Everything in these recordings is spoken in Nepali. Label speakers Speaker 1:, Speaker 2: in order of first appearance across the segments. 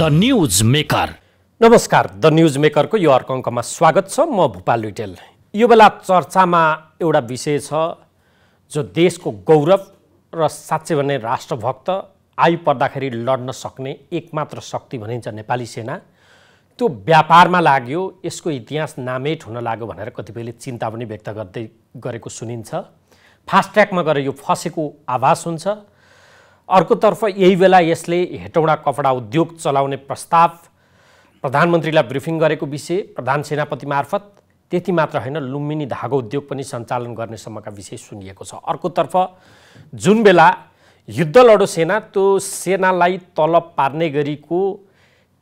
Speaker 1: द न्युज मेकर नमस्कार द न्युज मेकरको यो अर्को अङ्कमा स्वागत छ म भूपाल लुइटेल यो बेला चर्चामा एउटा विषय छ जो देशको गौरव र साँच्चै भने राष्ट्रभक्त आइपर्दाखेरि लड्न सक्ने एकमात्र शक्ति भनिन्छ नेपाली सेना त्यो व्यापारमा लाग्यो यसको इतिहास नामेट हुन लाग्यो भनेर कतिपयले चिन्ता पनि व्यक्त गर्दै गरेको सुनिन्छ फास्ट ट्र्याकमा गएर यो फसेको आभास हुन्छ अर्कोतर्फ यही बेला यसले हेटौँडा कपडा उद्योग चलाउने प्रस्ताव प्रधानमन्त्रीलाई ब्रिफिङ गरेको विषय प्रधान सेनापति मार्फत त्यति मात्र होइन लुम्बिनी धागो उद्योग पनि सञ्चालन गर्ने सम्मका विषय सुनिएको छ अर्कोतर्फ जुन बेला युद्ध लडो सेना त्यो सेनालाई तलब पार्ने गरीको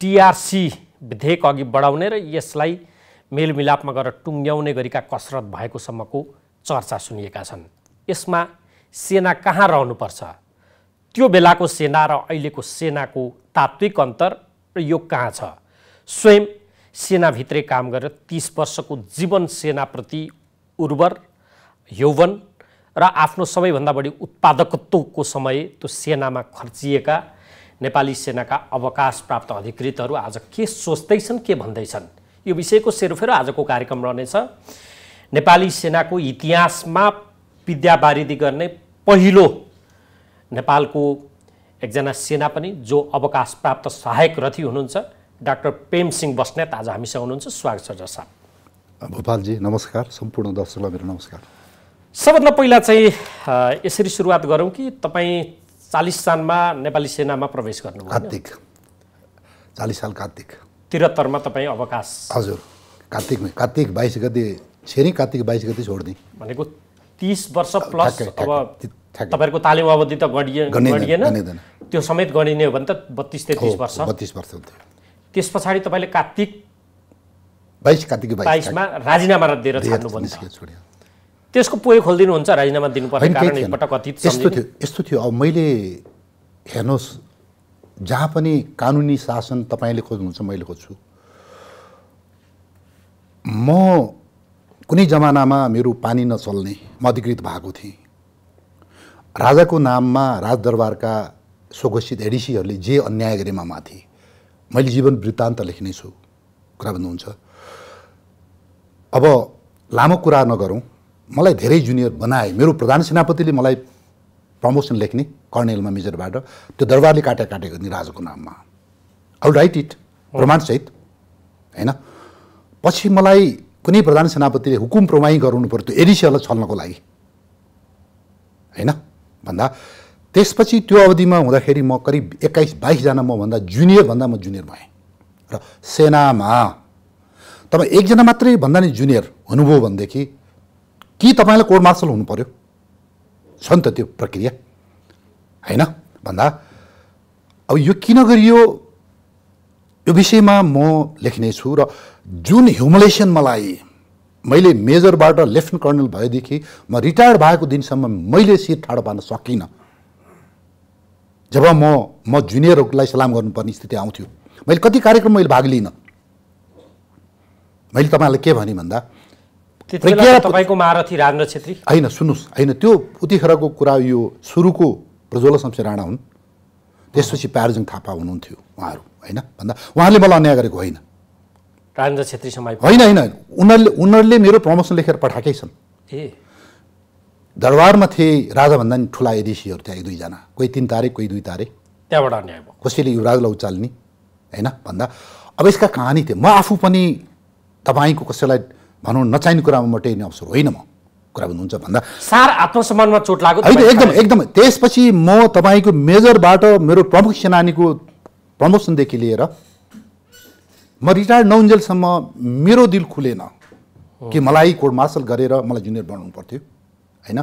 Speaker 1: टिआरसी विधेयक अघि बढाउने र यसलाई मेलमिलापमा गएर टुङ्ग्याउने गरीका कसरत भएकोसम्मको चर्चा सुनिएका छन् यसमा सेना कहाँ रहनुपर्छ त्यो बेलाको सेना र अहिलेको सेनाको तात्विक अन्तर र यो कहाँ छ स्वयं सेनाभित्रै काम गरेर तिस वर्षको जीवन सेनाप्रति उर्वर यौवन र आफ्नो सबैभन्दा बढी उत्पादकत्वको समय त्यो सेनामा खर्चिएका नेपाली सेनाका अवकाश प्राप्त अधिकृतहरू आज के सोच्दैछन् के भन्दैछन् यो विषयको सेरोफेरो आजको कार्यक्रम रहनेछ नेपाली सेनाको इतिहासमा विद्यावारिधि गर्ने पहिलो नेपालको एकजना सेना पनि जो अवकाश प्राप्त सहायक रथी हुनुहुन्छ डाक्टर सिंह बस्नेत आज हामीसँग हुनुहुन्छ स्वागत छ डर
Speaker 2: भोपालजी नमस्कार सम्पूर्ण दर्शकलाई मेरो नमस्कार
Speaker 1: सबभन्दा पहिला चाहिँ यसरी सुरुवात गरौँ कि तपाईँ चालिस सालमा नेपाली सेनामा प्रवेश गर्नु कार्तिक
Speaker 2: चालिस साल कार्तिक
Speaker 1: त्रिहत्तरमा तपाईँ अवकाश
Speaker 2: हजुर कार्तिकमै कार्तिक बाइस गते छेरी कार्तिक बाइस गते छोड्ने
Speaker 1: भनेको तिस वर्ष प्लस अब तपाईँहरूको तालिम अवधि त गडिए त्यो समेत गणिने हो भने त बत्तिस तेत्तिस वर्ष बत्तिस वर्ष हुन्थ्यो त्यस पछाडि तपाईँले कात्तिक बाइस
Speaker 2: कार्तिक बाइसमा
Speaker 1: राजीनामा दिएर त्यसको पोइ खोलिदिनुहुन्छ राजीनामा दिनुपर्ने कारण यस्तो थियो
Speaker 2: यस्तो थियो अब मैले हेर्नुहोस् जहाँ पनि कानुनी शासन तपाईँले खोज्नुहुन्छ मैले खोज्छु म कुनै जमानामा मेरो पानी नचल्ने म अधिकृत भएको थिएँ राजाको नाममा राजदरबारका स्वघोषित एडिसीहरूले जे अन्याय गरेमा माथि मैले जीवन वृत्तान्त लेख्ने छु कुरा भन्नुहुन्छ अब लामो कुरा नगरौँ मलाई धेरै जुनियर बनाए मेरो प्रधान सेनापतिले मलाई प्रमोसन लेख्ने कर्णेलमा मेजरबाट त्यो दरबारले काटे काटे गर्ने राजाको नाममा आउ राइट इट प्रमाणसहित होइन पछि मलाई कुनै प्रधान सेनापतिले हुकुम प्रमाई गराउनु पर्थ्यो एडिसीहरूलाई छल्नको लागि होइन भन्दा त्यसपछि त्यो अवधिमा हुँदाखेरि म करिब एक्काइस बाइसजना मभन्दा जुनियरभन्दा म जुनियर भएँ र सेनामा तपाईँ एकजना मात्रै भन्दा नि जुनियर हुनुभयो भनेदेखि कि तपाईँलाई कोर्ट मार्सल हुनु पऱ्यो छ नि त त्यो प्रक्रिया होइन भन्दा अब यो किन गरियो यो विषयमा म लेख्ने छु र जुन ह्युमुलेसन मलाई मैले मेजरबाट लेफ्टिनेन्ट कर्नल भएदेखि म रिटायर्ड भएको दिनसम्म मैले सिट ठाडो पार्न सकिनँ जब म म जुनियरहरूलाई सलाम गर्नुपर्ने स्थिति आउँथ्यो मैले कति कार्यक्रम मैले भाग लिनँ मैले तपाईँलाई के भने भन्दा
Speaker 1: तपाईँको महारथी राजेन्द्र छेत्री
Speaker 2: होइन सुन्नुहोस् होइन त्यो उतिखेरको कुरा यो सुरुको प्रज्वल शमशेर राणा हुन् त्यसपछि प्यारजुङ थापा हुनुहुन्थ्यो उहाँहरू होइन भन्दा उहाँले मलाई अन्याय गरेको होइन
Speaker 1: राजेन्द्र छेत्री समाज होइन होइन
Speaker 2: उनीहरूले उनीहरूले मेरो प्रमोसन लेखेर पठाएकै छन् ए दरबारमा थिए राजाभन्दा नि ठुला एडिसीहरू थिए एक दुईजना कोही तिन तारिक कोही दुई तारिक
Speaker 1: त्यहाँबाट अन्याय भयो
Speaker 2: कसैले युवराजलाई उचाल्ने होइन भन्दा अब यसका कहानी थियो म आफू पनि तपाईँको कसैलाई भनौँ नचाहिने कुरामा म टेर्ने अवसर होइन म कुरा भन्नुहुन्छ भन्दा
Speaker 1: सार आत्मसम्मानमा चोट लाग्यो होइन एकदम एकदम
Speaker 2: त्यसपछि म तपाईँको मेजरबाट मेरो प्रमुख सेनानीको प्रमोसनदेखि लिएर म रिटायर नहुन्जेलसम्म मेरो दिल खुलेन कि मलाई कोर्ट मार्सल गरेर मलाई जुनियर बनाउनु पर्थ्यो होइन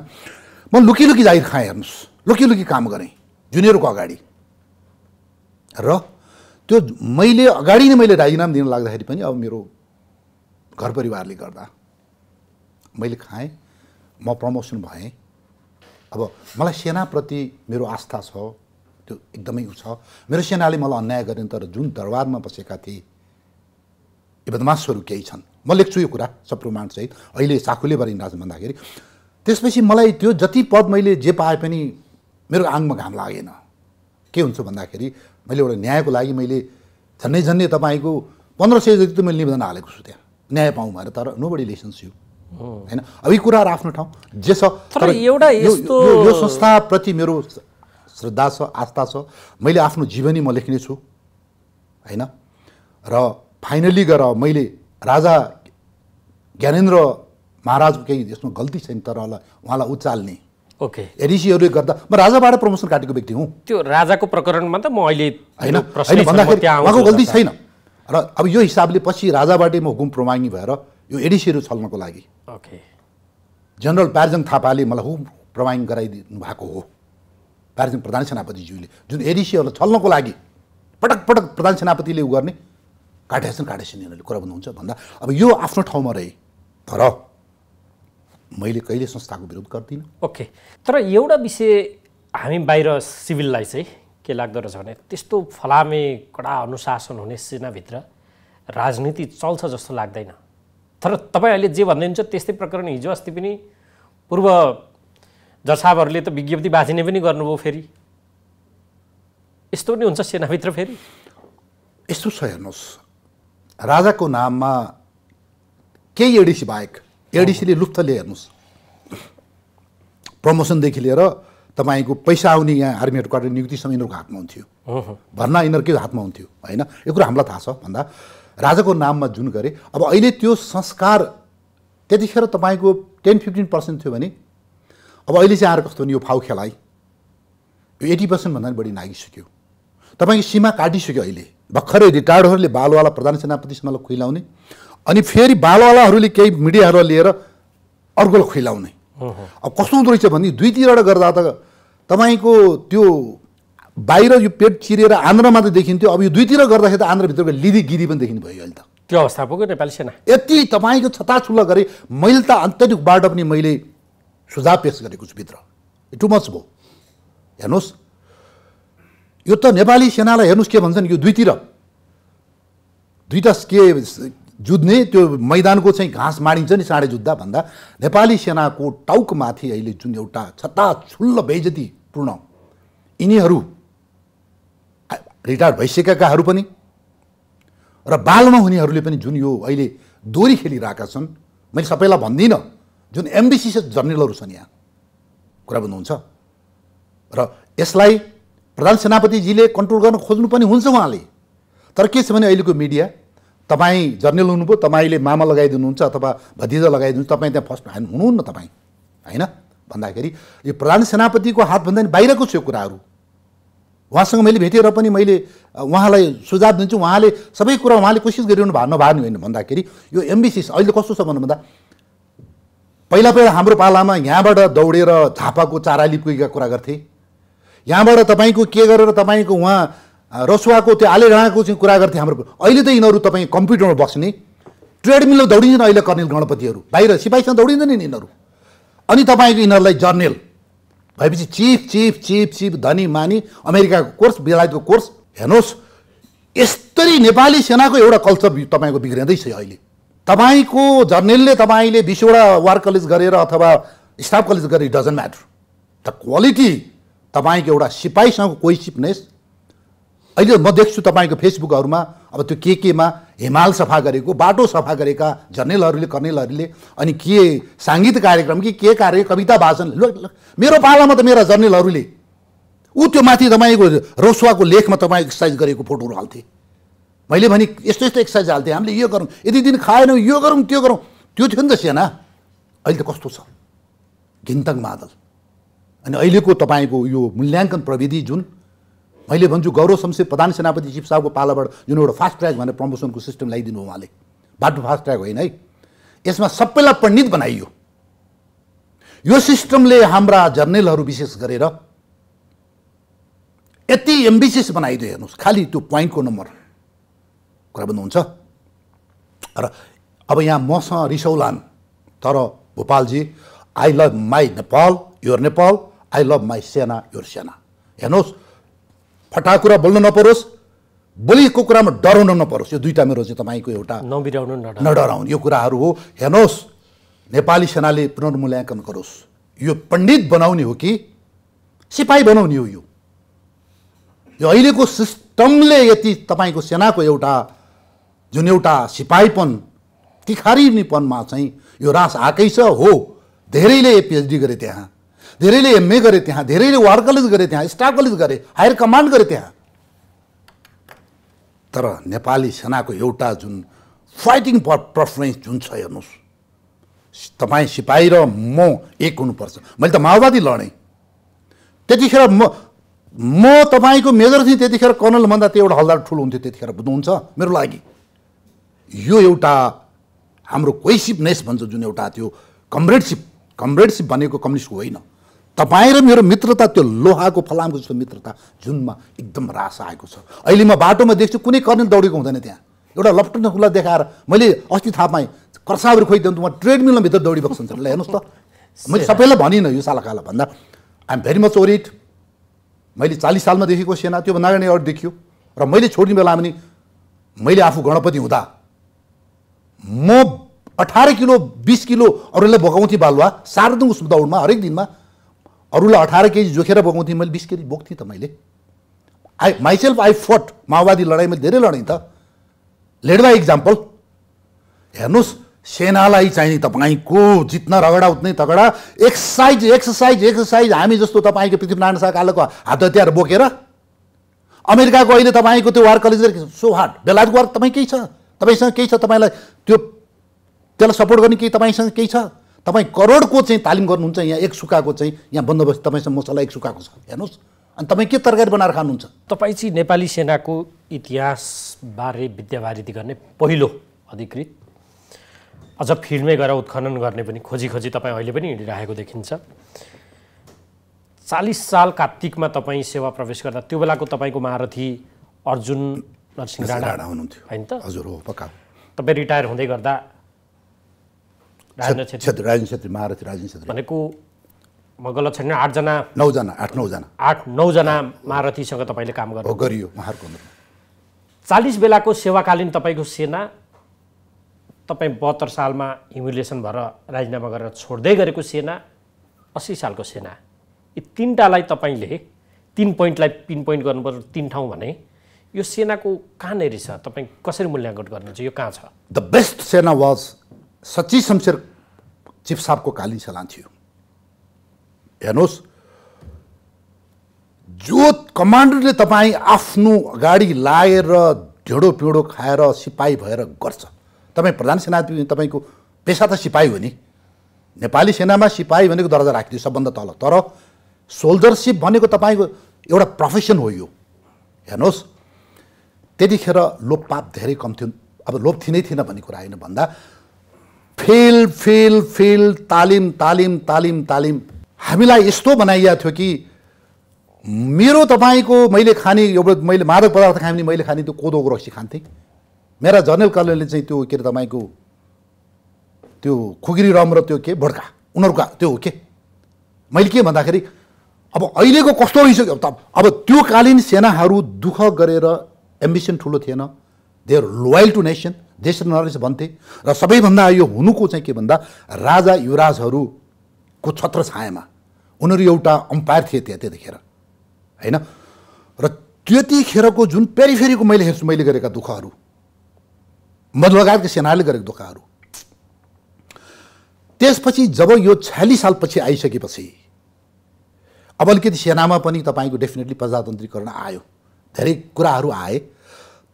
Speaker 2: म लुकी लुकी जाहिर खाएँ हेर्नुहोस् लुकी लुकी काम गरेँ जुनियरको अगाडि र त्यो मैले अगाडि नै मैले राजीनामा दिन लाग्दाखेरि पनि अब मेरो घर परिवारले गर्दा मैले खाएँ म प्रमोसन भएँ अब मलाई सेनाप्रति मेरो आस्था छ त्यो एकदमै छ मेरो सेनाले मलाई अन्याय गरेन तर जुन दरबारमा बसेका थिए यो बदमासहरू केही छन् म लेख्छु यो कुरा सब सहित अहिले साखुले बरिन्दाछन् भन्दाखेरि त्यसपछि मलाई त्यो जति पद मैले जे पाए पनि मेरो आङमा घाम लागेन के हुन्छ भन्दाखेरि मैले एउटा न्यायको लागि मैले झन्डै झन्डै तपाईँको पन्ध्र सय जति त मैले निवेदन हालेको छु त्यहाँ न्याय पाउँ भनेर तर नो बडी लेसन्स यु होइन अब यी कुराहरू आफ्नो ठाउँ जे छ तर एउटा यो संस्थाप्रति मेरो श्रद्धा छ आस्था छ मैले आफ्नो जीवनी म लेख्ने छु होइन र फाइनल्ली गर मैले राजा ज्ञानेन्द्र महाराजको केही यसमा गल्ती छैन तर उहाँलाई उचाल्ने ओके एडिसीहरूले गर्दा म राजाबाट प्रमोसन काटेको व्यक्ति हुँ
Speaker 1: त्यो राजाको प्रकरणमा त म अहिले होइन भन्दाखेरि उहाँको गल्ती
Speaker 2: छैन र अब यो हिसाबले पछि राजाबाटै म हुकुम प्रमाङ्गी भएर यो एडिसीहरू छल्नको लागि ओके जनरल प्यारजङ थापाले मलाई हुकुम प्रमाङ गराइदिनु भएको हो प्यारजङ प्रधान सेनापतिज्यूले जुन एडिसीहरूलाई छल्नको लागि पटक पटक प्रधान सेनापतिले उ गर्ने काटेछन् काटेछन् यिनीहरूले कुरा भन्नुहुन्छ भन्दा अब यो आफ्नो ठाउँमा रहे तर मैले कहिले संस्थाको विरोध गर्दिनँ
Speaker 1: ओके तर एउटा विषय हामी बाहिर सिभिललाई चाहिँ के लाग्दो रहेछ भने त्यस्तो फलामे कडा अनुशासन हुने सेनाभित्र राजनीति चल्छ जस्तो लाग्दैन तर तपाईँ अहिले जे भन्दै हुन्छ त्यस्तै प्रकरण हिजो अस्ति पनि पूर्व जसाबहरूले त विज्ञप्ति बाँचिने पनि गर्नुभयो फेरि यस्तो पनि हुन्छ सेनाभित्र फेरि यस्तो छ हेर्नुहोस्
Speaker 2: राजाको नाममा केही एडिसी बाहेक एडिसीले लुप्त लिए हेर्नुहोस् प्रमोसनदेखि लिएर तपाईँको पैसा आउने यहाँ आर्मी हेडक्वार्टर नियुक्तिसम्म यिनीहरूको हातमा हुन्थ्यो भर्ना यिनीहरूकै हातमा हुन्थ्यो होइन यो कुरा हामीलाई थाहा छ भन्दा राजाको नाममा जुन गरे अब अहिले त्यो संस्कार त्यतिखेर तपाईँको टेन फिफ्टिन पर्सेन्ट थियो भने अब अहिले चाहिँ आएर कस्तो नि यो फाउ खेलाइ यो एटी पर्सेन्टभन्दा पनि बढी नागिसक्यो तपाईँको सीमा काटिसक्यो अहिले भर्खरै रिटायर्डहरूले बालवाला प्रधान सेनापतिसँगलाई खुइलाउने अनि फेरि बालवालाहरूले केही मिडियाहरूलाई लिएर अर्कोलाई खुइलाउने अब कस्तो हुँदो रहेछ भने दुईतिरबाट गर्दा त तपाईँको त्यो बाहिर यो पेट चिरेर आन्ध्रमा त देखिन्थ्यो अब यो दुईतिर गर्दाखेरि त आन्ध्रभित्रको लिदी गिरी पनि देखिनु भयो अहिले त
Speaker 1: त्यो अवस्था पुग्यो नेपाली सेना
Speaker 2: यति तपाईँको छताछुल्ला गरेँ मैले त आन्तरिकबाट पनि मैले सुझाव पेस गरेको छु भित्र टु मच भयो हेर्नुहोस् यो त नेपाली सेनालाई हेर्नुहोस् के भन्छन् यो दुईतिर दुईवटा के जुझ्ने त्यो मैदानको चाहिँ घाँस माडिन्छ नि साँडे जुत्दा भन्दा नेपाली सेनाको टाउकमाथि अहिले जुन एउटा छत्ता छुल्ल बेजतीपूर्ण यिनीहरू रिटायर्ड भइसकेकाहरू पनि र बालमा हुनेहरूले पनि जुन यो अहिले दोरी खेलिरहेका छन् मैले सबैलाई भन्दिनँ जुन एमबिसिस जर्नलहरू छन् यहाँ कुरा बुझ्नुहुन्छ र यसलाई प्रधान सेनापतिजीले कन्ट्रोल गर्न खोज्नु पनि हुन्छ उहाँले तर के छ भने अहिलेको मिडिया तपाईँ जर्नल हुनुभयो तपाईँले मामा लगाइदिनुहुन्छ अथवा भतिजा लगाइदिनु तपाईँ त्यहाँ फर्स्ट ह्यान्ड हुनुहुन्न तपाईँ होइन भन्दाखेरि यो प्रधान सेनापतिको हातभन्दा पनि बाहिरको छ यो कुराहरू उहाँसँग मैले भेटेर पनि मैले उहाँलाई सुझाव दिन्छु उहाँले सबै कुरा उहाँले कोसिस गरिरहनु भएन भएन होइन भन्दाखेरि यो एमबिसिस अहिले कस्तो छ भन्नु भन्दा पहिला पहिला हाम्रो पालामा यहाँबाट दौडेर झापाको चारालिपको कुरा गर्थे यहाँबाट तपाईँको के गरेर तपाईँको उहाँ रसुवाको त्यो आले चाहिँ कुरा गर्थ्यो हाम्रो अहिले त यिनीहरू तपाईँ कम्प्युटरमा बस्ने ट्रेडमिलमा दौडिँदैन अहिले कर्णेल गणपतिहरू बाहिर सिपाहीसँग नि यिनीहरू अनि तपाईँको यिनीहरूलाई जर्नेल भएपछि चिफ चिफ चिफ चिफ धनी मानी अमेरिकाको कोर्स बेलायतको कोर्स हेर्नुहोस् यस्तरी नेपाली सेनाको एउटा कल्चर तपाईँको बिग्रिँदैछ अहिले तपाईँको जर्नेलले तपाईँले बिसवटा वार कलेज गरेर अथवा स्टाफ कलेज गरेर डजन्ट म्याटर द क्वालिटी तपाईँको एउटा सिपाहीसँग कोही सिपनेस अहिले म देख्छु तपाईँको फेसबुकहरूमा अब त्यो के केमा हिमाल सफा गरेको बाटो सफा गरेका जर्नेलहरूले कर्नेलहरूले अनि के साङ्गीत कार्यक्रम कि के कार्य कविता भाषण मेरो पालामा त मेरा जर्नेलहरूले ऊ त्यो माथि तपाईँको रोसुवाको लेखमा तपाईँ एक्सर्साइज गरेको फोटोहरू हाल्थे मैले भने यस्तो यस्तो एक्सर्साइज हाल्थेँ हामीले यो गरौँ यति दिन खाएनौँ यो गरौँ त्यो गरौँ त्यो थियो नि त सेना अहिले त कस्तो छ घिन्तङ मादल अनि अहिलेको तपाईँको यो मूल्याङ्कन प्रविधि जुन मैले भन्छु गौरव शमशेर प्रधान सेनापति चिफ साहबको पालाबाट जुन एउटा फास्ट ट्र्याक भनेर प्रमोसनको सिस्टम ल्याइदिनु हो उहाँले बाटो फास्ट ट्र्याक होइन है यसमा सबैलाई पण्डित बनाइयो यो सिस्टमले हाम्रा जर्नेलहरू विशेष गरेर यति एम्बिसियस बनाइदियो हेर्नुहोस् खालि त्यो पोइन्टको नम्बर कुरा भन्नुहुन्छ र अब यहाँ मसँग रिसौलान् तर भोपालजी I love my Nepal your Nepal I love my सेना योर सेना हेर्नुहोस् फटा कुरा बोल्नु नपरोस् बोलिएको कुरामा डराउन नपरोस् यो दुईवटा मेरो चाहिँ तपाईँको एउटा नडराउनु यो कुराहरू हो हेर्नुहोस् नेपाली सेनाले पुनर्मूल्याङ्कन गरोस् यो पण्डित बनाउने हो कि सिपाही बनाउने हो यो यो अहिलेको सिस्टमले यति तपाईँको सेनाको एउटा जुन एउटा सिपाहीपन तिखारिनीपनमा चाहिँ यो रास आएकै छ हो धेरैले पिएचडी गरे त्यहाँ धेरैले एमए गरे त्यहाँ धेरैले वार कलेज गरे त्यहाँ स्टाफ कलेज गरे हायर कमान्ड गरे त्यहाँ तर नेपाली सेनाको एउटा जुन फाइटिङ पर्फरेन्स जुन छ हेर्नुहोस् तपाईँ सिपाही र म एक हुनुपर्छ मैले त माओवादी लडेँ त्यतिखेर म म तपाईँको मेजर थिएँ त्यतिखेर कर्नल भन्दा त्यो एउटा हलदार ठुलो हुन्थ्यो त्यतिखेर बुझ्नुहुन्छ मेरो लागि यो एउटा हाम्रो कोइसिपनेस भन्छ जुन एउटा त्यो कमरेडसिप कमरेडसिप भनेको कम्युनिस्टको होइन तपाईँ र मेरो मित्रता त्यो लोहाको फलामको जस्तो मित्रता जुनमा एकदम रास आएको छ अहिले म बाटोमा देख्छु कुनै कर्णेल दौडेको हुँदैन त्यहाँ एउटा लप्टन खुला देखाएर मैले अस्ति थाहा पाएँ कर्साबर खोइदिनु म ट्रेडमिलमा भित्र दौडिबस्नुहुन्छ ल हेर्नुहोस् त मैले सबैलाई भनिनँ यो सालाकालाई भन्दा आइएम भेरी मच ओरिट मैले चालिस सालमा देखेको सेना त्यो नारायण अरू देखियो र मैले छोड्ने बेला पनि मैले आफू गणपति हुँदा म अठार किलो बिस किलो अरूलाई बोकाउँथेँ बालुवा सार्दुङ दौडमा हरेक दिनमा अरूलाई अठार केजी जोखेर बोकाउँथेँ मैले बिस केजी बोक्थेँ त मैले आई माइसेल्फ आई फोट माओवादी लडाइँ मैले धेरै लडेँ त लेड बाई इक्जाम्पल हेर्नुहोस् सेनालाई चाहिने तपाईँको जित्न रगडा उत्ने तगडा एक्सर्साइज एक्सर्साइज एक्सर्साइज हामी जस्तो तपाईँको पृथ्वीनारायण शाहकालको हात हतियार बोकेर अमेरिकाको अहिले तपाईँको त्यो वार कलेज सो हार्ड बेलायतको वार तपाईँ केही छ तपाईँसँग केही छ तपाईँलाई त्यो त्यसलाई सपोर्ट गर्ने केही तपाईँसँग केही छ तपाईँ करोडको चाहिँ तालिम गर्नुहुन्छ यहाँ एक सुकाको चाहिँ यहाँ बन्दोबस्त तपाईँसँग मसला एक सुकाको छ
Speaker 1: हेर्नुहोस् अनि तपाईँ के तरकारी बनाएर खानुहुन्छ तपाईँ चाहिँ नेपाली सेनाको इतिहासबारे विद्यावारिधि गर्ने पहिलो अधिकृत अझ फिल्डमै गएर उत्खनन गर्ने पनि खोजी खोजी तपाईँ अहिले पनि हिँडिरहेको देखिन्छ चालिस साल कात्तिकमा तपाईँ सेवा प्रवेश गर्दा त्यो बेलाको तपाईँको महारथी अर्जुन नरसिंह राणा हुनुहुन्थ्यो होइन त हजुर हो पक्का तपाईँ रिटायर हुँदै गर्दा राजेन्द्र राजेन्द्र छेत्री महारथी राजेन्द्र छेत्री भनेको म गलत छैन आठजना
Speaker 2: नौजना आठ नौजना
Speaker 1: आठ नौजना महारथीसँग तपाईँले काम गर्नु गरियो उहाँहरूको चालिस बेलाको सेवाकालीन तपाईँको सेना तपाईँ बहत्तर सालमा ह्युमिलेसन भएर राजीनामा गरेर छोड्दै गरेको सेना अस्सी सालको सेना यी तिनवटालाई तपाईँले तिन पोइन्टलाई पिन पोइन्ट गर्नुपर्छ तिन ठाउँ भने यो सेनाको कहाँनिर छ तपाईँ कसरी मूल्याङ्कन गर्नुहुन्छ यो कहाँ छ
Speaker 2: द बेस्ट सेना वाज सच्ची शमशेर चिफ साहबको कालीन चलान थियो हेर्नुहोस् जो कमान्डरले तपाईँ आफ्नो अगाडि लाएर ढेँडो पिँडो खाएर सिपाही भएर गर्छ तपाईँ प्रधान सेना तपाईँको पेसा त सिपाही हो नि नेपाली सेनामा सिपाही भनेको दर्जा राखिदियो सबभन्दा तल तर सोल्जरसिप भनेको तपाईँको एउटा प्रोफेसन हो यो हेर्नुहोस् त्यतिखेर लोपपाप धेरै कम थियो अब लोप थिनै थिएन भन्ने कुरा होइन भन्दा फिल फिल फिल तालिम तालिम तालिम तालिम हामीलाई यस्तो बनाइएको थियो कि मेरो तपाईँको मैले खाने एउटा मैले मादक पदार्थ खाएँ भने मैले खाने त्यो कोदोको रक्सी खान्थेँ मेरा जनरल कर्नलले चाहिँ त्यो के अरे तपाईँको त्यो खुकुरी रम र त्यो के भड्का उनीहरूको त्यो हो के मैले के भन्दाखेरि अब अहिलेको कस्तो भइसक्यो त अब त्यो कालीन सेनाहरू दुःख गरेर एम्बिसन ठुलो थिएन they are loyal to nation देश र नरेश भन्थे र सबैभन्दा यो हुनुको चाहिँ के भन्दा राजा युवराजहरूको छत्र छायामा उनीहरू एउटा अम्पायर थिए त्यहाँ त्यतिखेर होइन र त्यतिखेरको जुन पेरिफेरीको मैले हेर्छु मैले गरेका दुःखहरू लगायतको सेनाले गरेको दुःखहरू त्यसपछि जब यो छ्यालिस सालपछि आइसकेपछि अब अलिकति सेनामा पनि तपाईँको डेफिनेटली प्रजातान्त्रिकरण आयो धेरै कुराहरू आए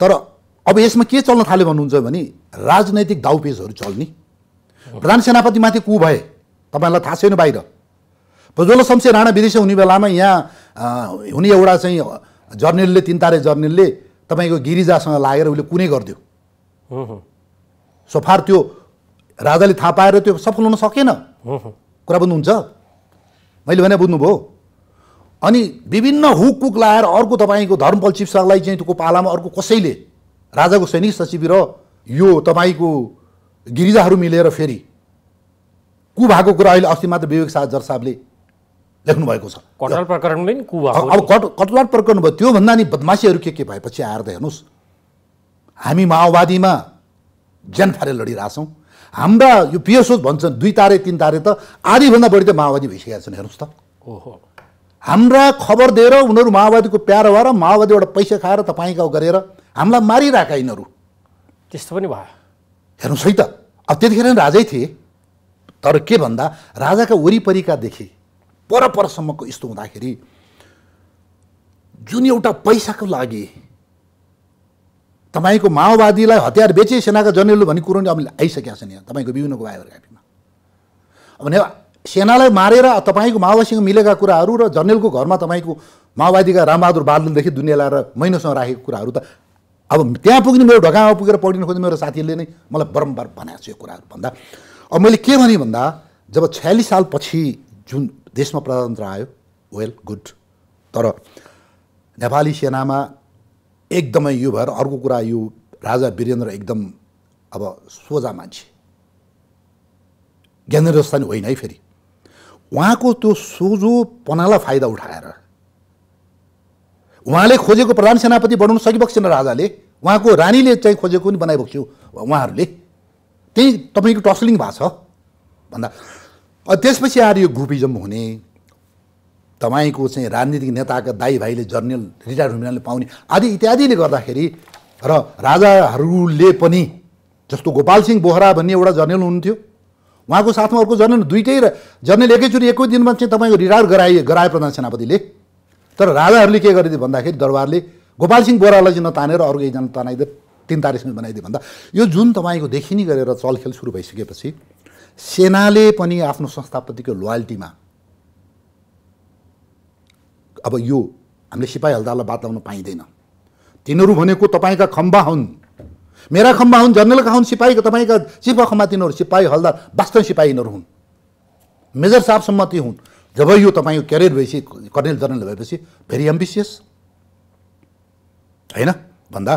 Speaker 2: तर अब यसमा के चल्न थाल्यो भन्नुहुन्छ भने राजनैतिक दाउपेजहरू चल्ने प्रधान सेनापतिमाथि को भए तपाईँलाई थाहा छैन बाहिर प्रज्वल शमशेर राणा विदेश हुने बेलामा यहाँ हुने एउटा चाहिँ जर्नेलले तिन तारे जर्नेलले तपाईँको गिरिजासँग लागेर उसले कुनै
Speaker 1: गरिदियो
Speaker 2: सोफार त्यो राजाले थाहा पाएर त्यो सफल हुन सकेन कुरा बुझ्नुहुन्छ मैले भने बुझ्नुभयो अनि विभिन्न हुक कुक लाएर अर्को तपाईँको धर्मपल चाहिँ त्यो पालामा अर्को कसैले राजाको सैनिक सचिव र यो तपाईँको गिरिजाहरू मिलेर फेरि कु भएको कुरा अहिले अस्ति मात्र विवेक शाह जर साहबले लेख्नु भएको छ
Speaker 1: अब
Speaker 2: कट कटवार प्रकरण भयो त्योभन्दा नि बदमासीहरू के के भएपछि आएर त हेर्नुहोस् हामी माओवादीमा ज्यान फारेर लडिरहेछौँ हाम्रा यो पिएसओ भन्छन् दुई तारे तिन तारे त आधीभन्दा बढी त माओवादी भइसकेका छन् हेर्नुहोस् त ओहो हाम्रा खबर दिएर उनीहरू माओवादीको प्यारो भएर माओवादीबाट पैसा खाएर तपाईँका गरेर हामीलाई मारिरहेका यिनीहरू त्यस्तो पनि भयो हेर्नुहोस् है त अब त्यतिखेर नै राजै थिए तर के भन्दा राजाका वरिपरिका देखे परपरसम्मको यस्तो हुँदाखेरि जुन एउटा पैसाको लागि तपाईँको माओवादीलाई हतियार बेचे सेनाका जनरल भन्ने कुरो नि अब आइसकेका छन् यहाँ तपाईँको विभिन्न घाटीमा अब सेनालाई मारेर तपाईँको माओवादीसँग मिलेका कुराहरू र जनरलको घरमा तपाईँको माओवादीका रामबहादुर बादलदेखि दुनियाँ लाएर महिनासँग राखेको कुराहरू त अब त्यहाँ पुग्ने मेरो ढोकामा पुगेर पढिन खोज्ने मेरो साथीहरूले नै मलाई बारम्बार भनेको छु यो कुराहरू भन्दा अब मैले के भने भन्दा जब छयालिस सालपछि जुन देशमा प्रजातन्त्र आयो वेल गुड तर नेपाली सेनामा एकदमै यो भएर अर्को कुरा यो राजा वीरेन्द्र एकदम अब सोझा मान्छे ज्ञानेन्द्र स्थानी होइन है फेरि उहाँको त्यो सोझोपनालाई फाइदा उठाएर उहाँले खोजेको प्रधान सेनापति बनाउनु सकिभएको छैन राजाले उहाँको रानीले चाहिँ खोजेको पनि बनाइरहेको थियो उहाँहरूले त्यही तपाईँको टसलिङ भएको छ भन्दा त्यसपछि आएर यो ग्रुपिजम हुने तपाईँको चाहिँ राजनीतिक नेताका दाई भाइले जर्नल रिटायर्ड हुनाले पाउने आदि इत्यादिले गर्दाखेरि र राजाहरूले पनि जस्तो गोपाल सिंह बोहरा भन्ने एउटा जर्नल हुनुहुन्थ्यो उहाँको साथमा अर्को जर्नल दुइटै र जर्नल एकैचोटि एकै दिनमा चाहिँ तपाईँको रिटायर गराए गराए प्रधान सेनापतिले तर राजाहरूले के गरिदियो भन्दाखेरि दरबारले गोपाल सिंह बोरालाई चाहिँ नतानेर अरू एकजना तनाइदियो तिन तारिसमा बनाइदियो भन्दा यो जुन तपाईँको देखिने गरेर चलखेल सुरु भइसकेपछि सेनाले पनि आफ्नो संस्थापतिको लोयल्टीमा अब यो हामीले सिपाही हल्दारलाई बात लाउन पाइँदैन तिनीहरू भनेको तपाईँका खम्बा हुन् मेरा खम्बा हुन् जनरलका हुन् सिपाहीको तपाईँका चिफ खम्बा तिनीहरू सिपाही हल्दार वास्तव सिपाही यिनीहरू हुन् मेजर साहबसम्म ती हुन् जब यो तपाईँको क्यारियर भएपछि कर्नेल जर्नल भएपछि भेरी एम्बिसियस होइन भन्दा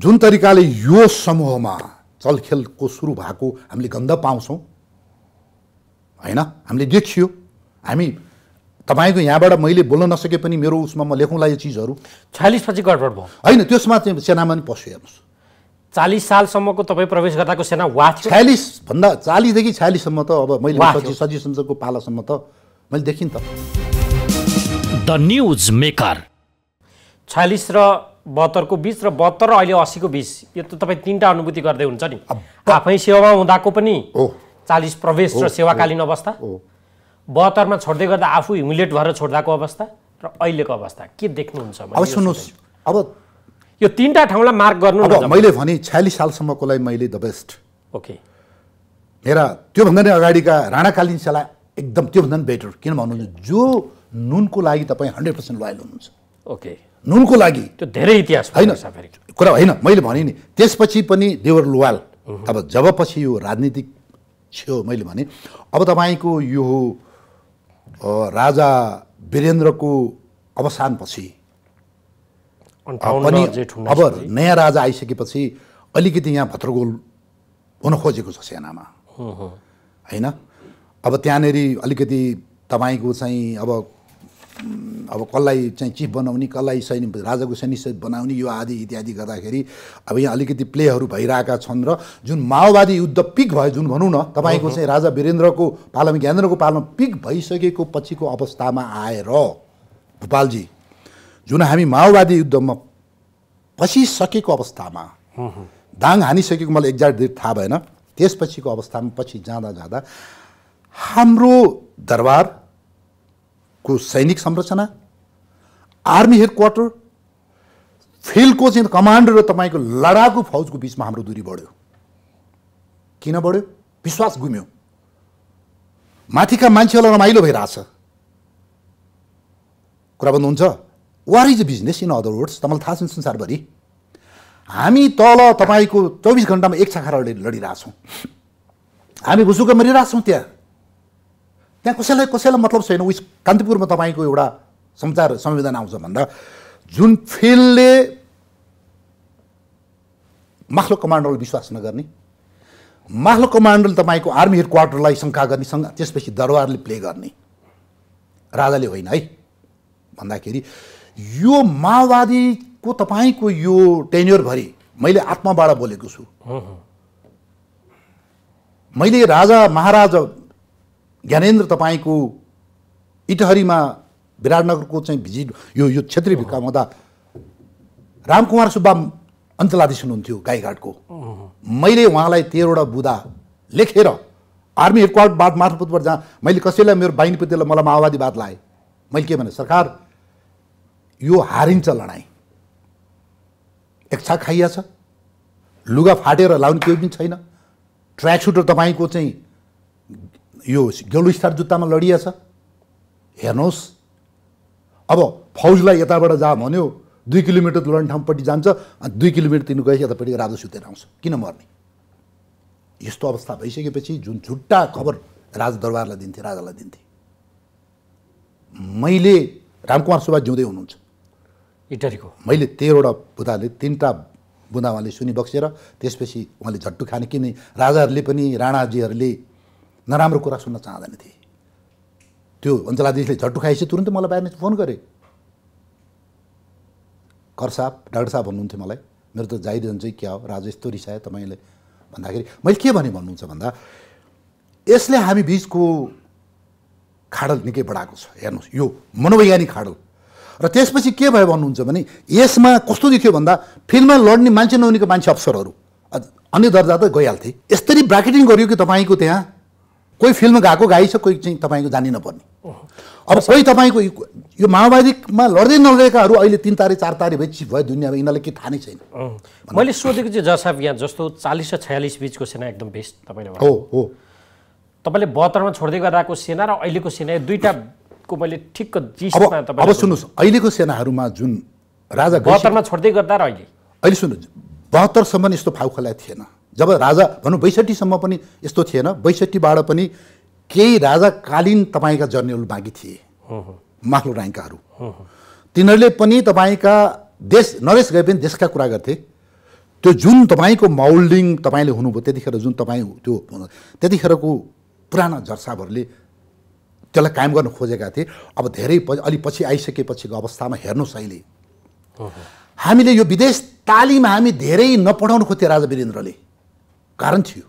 Speaker 2: जुन तरिकाले यो समूहमा चलखेलको सुरु भएको हामीले गन्ध पाउँछौँ होइन हामीले देखियो हामी तपाईँको यहाँबाट मैले बोल्न नसके पनि मेरो उसमा म लेखौँला यो चिजहरू छयालिस गडबड भयो होइन त्यसमा चाहिँ सेनामा पनि पस्यो हेर्नुहोस्
Speaker 1: चालिस सालसम्मको तपाईँ प्रवेश गर्दाको सेना वा छ्यालिसभन्दा
Speaker 2: भन्दा चालिसदेखि छ्यालिससम्म त अब मैले सचिव सचिव पालासम्म त मैले देखेँ त
Speaker 1: द न्युज मेकर छयालिस र बहत्तरको बिच र बहत्तर र अहिले असीको बिच यो त तपाईँ तिनवटा अनुभूति गर्दै हुन्छ नि आफै सेवामा हुँदाको पनि चालिस प्रवेश र सेवाकालीन अवस्था बहत्तरमा छोड्दै गर्दा आफू ह्युमिलेट भएर छोड्दाको अवस्था र अहिलेको अवस्था के देख्नुहुन्छ अब सुन्नुहोस् अब यो तिनवटा ठाउँलाई मार्क
Speaker 2: गर्नु मैले भने छयालिस सालसम्मको लागि मैले द बेस्ट ओके मेरा त्योभन्दा नै अगाडिका राणाकालीन सेला एकदम त्योभन्दा पनि बेटर किन भन्नुहुन्छ जो नुनको लागि तपाईँ हन्ड्रेड पर्सेन्ट लोयल हुनुहुन्छ ओके नुनको लागि त्यो धेरै इतिहास होइन कुरा होइन मैले भने नि त्यसपछि पनि देवर लोयल अब जब पछि यो राजनीतिक थियो मैले भने अब तपाईँको यो राजा वीरेन्द्रको अवसानपछि
Speaker 1: पनि अब
Speaker 2: नयाँ राजा आइसकेपछि अलिकति यहाँ भत्रगोल हुन खोजेको छ सेनामा होइन अब त्यहाँनिर अलिकति तपाईँको चाहिँ अब अब कसलाई चाहिँ चिफ बनाउने कसलाई सैनिक राजाको सैनिक बनाउने यो आदि इत्यादि गर्दाखेरि अब यहाँ अलिकति प्लेहरू भइरहेका छन् र जुन माओवादी युद्ध पिक भयो जुन भनौँ न तपाईँको चाहिँ राजा वीरेन्द्रको पालामा ज्ञानेन्द्रको पालामा पिक भइसकेको पछिको अवस्थामा आएर भोपालजी जुन हामी माओवादी युद्धमा पसिसकेको अवस्थामा दाङ हानिसकेको मलाई एक्ज्याक्ट थाहा भएन त्यसपछिको अवस्थामा पछि जाँदा जाँदा हाम्रो दरबारको सैनिक संरचना आर्मी हेड क्वार्टर फिल्डको चाहिँ कमान्डर र तपाईँको लडाकु फौजको बिचमा हाम्रो दूरी बढ्यो किन बढ्यो विश्वास गुम्यो माथिका मान्छेहरूलाई रमाइलो भइरहेछ कुरा भन्नुहुन्छ war is a business in other words तपाईँलाई थाहा छ संसारभरि हामी तल तपाईँको चौबिस घन्टामा एक छाखा लडिरहेछौँ हामी भुसुक मरिरहेछौँ त्यहाँ त्यहाँ कसैलाई कसैलाई मतलब छैन उस कान्तिपुरमा तपाईँको एउटा संचार संविधान आउँछ भन्दा जुन फिल्डले माख्लो कमान्डरलाई विश्वास नगर्ने माख्लो कमान्डरले तपाईँको आर्मी हेड क्वार्टरलाई शङ्का गर्ने सँग त्यसपछि दरबारले प्ले गर्ने राजाले होइन है भन्दाखेरि यो माओवादीको तपाईँको यो टेन्यरभरि मैले आत्माबाट बोलेको छु मैले राजा महाराजा ज्ञानेन्द्र तपाईँको इटहरीमा विराटनगरको चाहिँ भिजिट यो यो क्षेत्रीय भिक्का हुँदा रामकुमार सुब्बा अञ्चलाधीश हुनुहुन्थ्यो गाईघाटको मैले उहाँलाई तेह्रवटा बुदा लेखेर आर्मी हेडक्वार्टबाट मार्फतबाट जहाँ मैले कसैलाई मेरो बाहिनीपतिलाई मलाई माओवादीवाद लाएँ मैले के भने सरकार यो हारिन्छ लडाइँ एक्छा खाइया छ लुगा फाटेर लाउने केही पनि छैन ट्र्याक सुटर तपाईँको चाहिँ यो गेलो स्टार जुत्तामा छ हेर्नुहोस् अब फौजलाई यताबाट जा भन्यो दुई किलोमिटर लड्ने ठाउँपट्टि जान्छ अनि दुई किलोमिटर तिर्नु गएपछि यतापट्टि राजा सुतेर आउँछ किन मर्ने यस्तो अवस्था भइसकेपछि जुन झुट्टा खबर राजदरबारलाई दिन्थे राजालाई दिन्थे मैले रामकुमार सुब्बा जिउँदै हुनुहुन्छ इटरीको मैले तेह्रवटा बुधाले तिनवटा बुँदा उहाँले सुनिबक्सेर त्यसपछि उहाँले झट्टु खाने किन राजाहरूले पनि राणाजीहरूले नराम्रो कुरा सुन्न चाहँदैन थिए त्यो अञ्चलाधीशले झट्टु खाएपछि तुरन्तै मलाई बाहिर फोन गरेँ कर साहब डाक्टर साहब भन्नुहुन्थ्यो मलाई मेरो त चाहिँ क्या हो राजु यस्तो रिसायो तपाईँले भन्दाखेरि मैले के भने भन्नुहुन्छ भन्दा यसले हामी बिचको खाडल निकै बढाएको छ हेर्नुहोस् यो मनोवैज्ञानिक खाडल र त्यसपछि के भयो भन्नुहुन्छ भने यसमा कस्तो देखियो भन्दा फिल्डमा लड्ने मान्छे नहुनेको मान्छे अफसरहरू अन्य दर्जा त गइहाल्थे यस्तरी ब्राकेटिङ गरियो कि तपाईँको त्यहाँ कोही फिल्म गएको गाई छ कोही चाहिँ तपाईँको जानिन नपर्ने अब कोही तपाईँको यो माओवादीमा लड्दै नलडेकाहरू अहिले तिन तारे चार तारिक भएपछि भयो दुनियाँमा यिनीहरूलाई केही थाहा नै
Speaker 1: छैन मैले सोधेको चाहिँ जसाब यहाँ जस्तो चालिस र छयालिस बिचको सेना एकदम बेस्ट तपाईँले हो हो तपाईँले बहत्तरमा छोड्दै गर्दाको सेना र अहिलेको सेना दुईवटाको मैले ठिक्क जिसमा अब सुन्नुहोस्
Speaker 2: अहिलेको सेनाहरूमा जुन
Speaker 1: राजा बहत्तरमा छोड्दै गर्दा र अहिले
Speaker 2: अहिले सुन्नुहोस् बहत्तरसम्म यस्तो फाउ थिएन जब राजा भनौँ बैसठीसम्म पनि यस्तो थिएन बैसठीबाट पनि केही राजाकालीन तपाईँका जर्नेल बाँकी थिए माथिल्लो राङ्काहरू तिनीहरूले पनि तपाईँका देश नरेश गए पनि देशका कुरा गर्थे त्यो जुन तपाईँको माउल्डिङ तपाईँले हुनुभयो त्यतिखेर जुन तपाईँ त्यो त्यतिखेरको पुराना झर्साबहरूले त्यसलाई कायम गर्न खोजेका थिए अब धेरै अलि पछि आइसकेपछिको अवस्थामा हेर्नुहोस् अहिले हामीले यो विदेश तालिम हामी धेरै नपढाउनु खोज्थ्यो राजा वीरेन्द्रले कारण थियो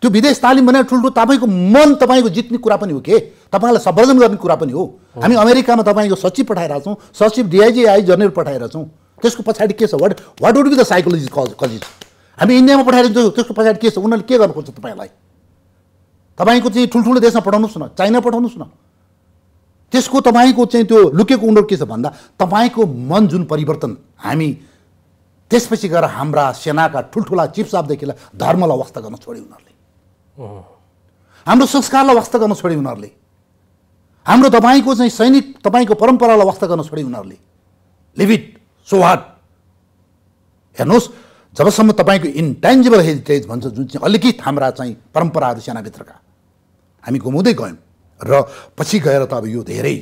Speaker 2: त्यो विदेश तालिम भनेर ठुल्ठुलो तपाईँको मन तपाईँको जित्ने कुरा पनि हो के तपाईँलाई सम्वर्धन गर्ने कुरा पनि हो हामी अमेरिकामा तपाईँको सचिव पठाइरहेको छौँ सचिव डिआइजी आई जनरल पठाइरहेछौँ त्यसको पछाडि के छ what what would be the psychology cause causes हामी इन्डियामा पठाइदिन्छौँ त्यसको पछाडि के छ उनीहरूले के गर्नु खोज्छ तपाईँलाई तपाईँको चाहिँ ठुल्ठुलो देशमा पठाउनुहोस् न चाइना पठाउनुहोस् न त्यसको तपाईँको चाहिँ त्यो लुकेको उनीहरू के छ भन्दा तपाईँको मन जुन परिवर्तन हामी त्यसपछि गएर हाम्रा सेनाका ठुल्ठुला चिफ साहबदेखिलाई धर्मलाई वास्ता गर्न छोड्यो उनीहरूले हाम्रो संस्कारलाई वास्ता गर्न छोड्यो उनीहरूले हाम्रो तपाईँको चाहिँ सैनिक तपाईँको परम्परालाई वास्ता गर्न छोड्यो उनीहरूले लिभिट सोहाट हेर्नुहोस् जबसम्म तपाईँको इन्ट्यान्जिबल हेरिटेज भन्छ जुन चाहिँ अलिकति हाम्रा चाहिँ परम्पराहरू सेनाभित्रका हामी गुमाउँदै गयौँ र पछि गएर त अब यो धेरै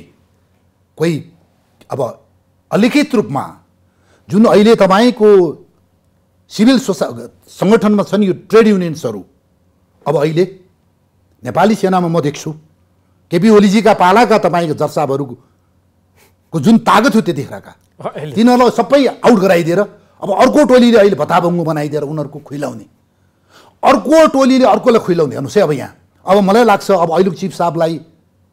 Speaker 2: कोही अब अलिखित रूपमा जुन अहिले तपाईँको सिभिल सोसा सङ्गठनमा छन् यो ट्रेड युनियन्सहरू अब अहिले नेपाली सेनामा म देख्छु केपी ओलीजीका पालाका तपाईँको जर्साबहरूको जुन तागत थियो त्यतिखेरका तिनीहरूलाई सबै आउट गराइदिएर अब अर्को टोलीले अहिले भत्ताभङ्गु बनाइदिएर उनीहरूको खुइलाउने अर्को टोलीले अर्कोलाई खुइलाउने हेर्नुहोस् है अब यहाँ अब मलाई लाग्छ अब अहिलेको चिफ साहबलाई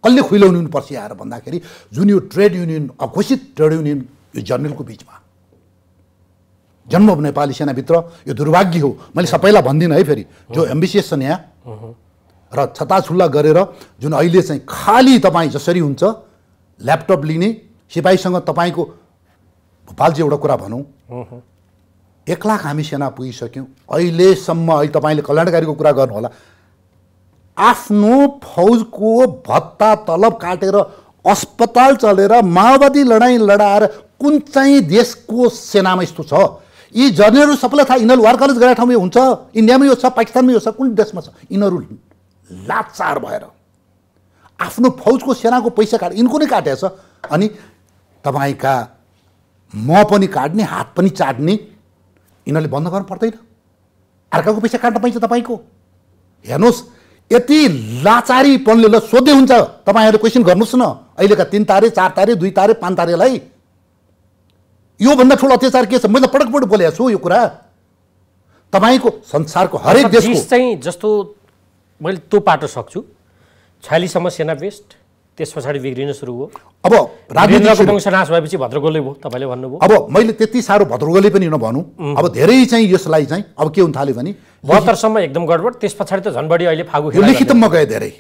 Speaker 2: कसले खुइलाउनु पर्सि आएर भन्दाखेरि जुन यो ट्रेड युनियन अघोषित ट्रेड युनियन यो जर्नलको बिचमा जन्म नेपाली सेनाभित्र यो दुर्भाग्य हो मैले सबैलाई भन्दिनँ है फेरि जो एम्बिसियस छन्
Speaker 1: यहाँ
Speaker 2: र छताछुल्ला गरेर जुन अहिले चाहिँ खालि तपाईँ जसरी हुन्छ ल्यापटप लिने सिपाहीसँग तपाईँको भोपालजी एउटा कुरा भनौँ एक लाख हामी सेना पुगिसक्यौँ अहिलेसम्म अहिले तपाईँले कल्याणकारीको कुरा गर्नुहोला आफ्नो फौजको भत्ता तलब काटेर अस्पताल चलेर माओवादी लडाइँ लडाएर कुन चाहिँ देशको सेनामा यस्तो छ यी जर्नीहरू सबैलाई थाहा यिनीहरू वार कलेज गरेको ठाउँमा हुन्छ इन्डियामै यो छ पाकिस्तानमै यो छ कुन देशमा छ यिनीहरू लाचार भएर आफ्नो फौजको सेनाको पैसा काट यिनको नै काटेछ अनि तपाईँका म पनि काट्ने हात पनि चाट्ने यिनीहरूले बन्द गर्नु पर्दैन अर्काको पैसा काट्न पाइन्छ तपाईँको हेर्नुहोस् यति लाचारीपनले ल सोध्दै हुन्छ तपाईँहरू क्वेसन गर्नुहोस् न अहिलेका तिन तारे चार तारे दुई तारे पाँच तारेलाई योभन्दा ठुलो अत्याचार के छ मैले पटक पटक बोलेको छु यो कुरा तपाईँको संसारको हरेक देश
Speaker 1: चाहिँ जस्तो मैले त्यो पाटो सक्छु छयालिससम्म सेना बेस्ट त्यस पछाडि बिग्रिन सुरु भयो
Speaker 2: अब राजेन्द्रको वंश
Speaker 1: नाश भएपछि भद्रगोले भयो तपाईँले भन्नुभयो अब
Speaker 2: मैले त्यति साह्रो भद्रगोले पनि नभनौँ अब धेरै चाहिँ यसलाई चाहिँ अब के हुन थाल्यो भने बहत्तरसम्म
Speaker 1: एकदम गडबड त्यस पछाडि त झन् बढी अहिले फागु लिखितमा गएँ
Speaker 2: धेरै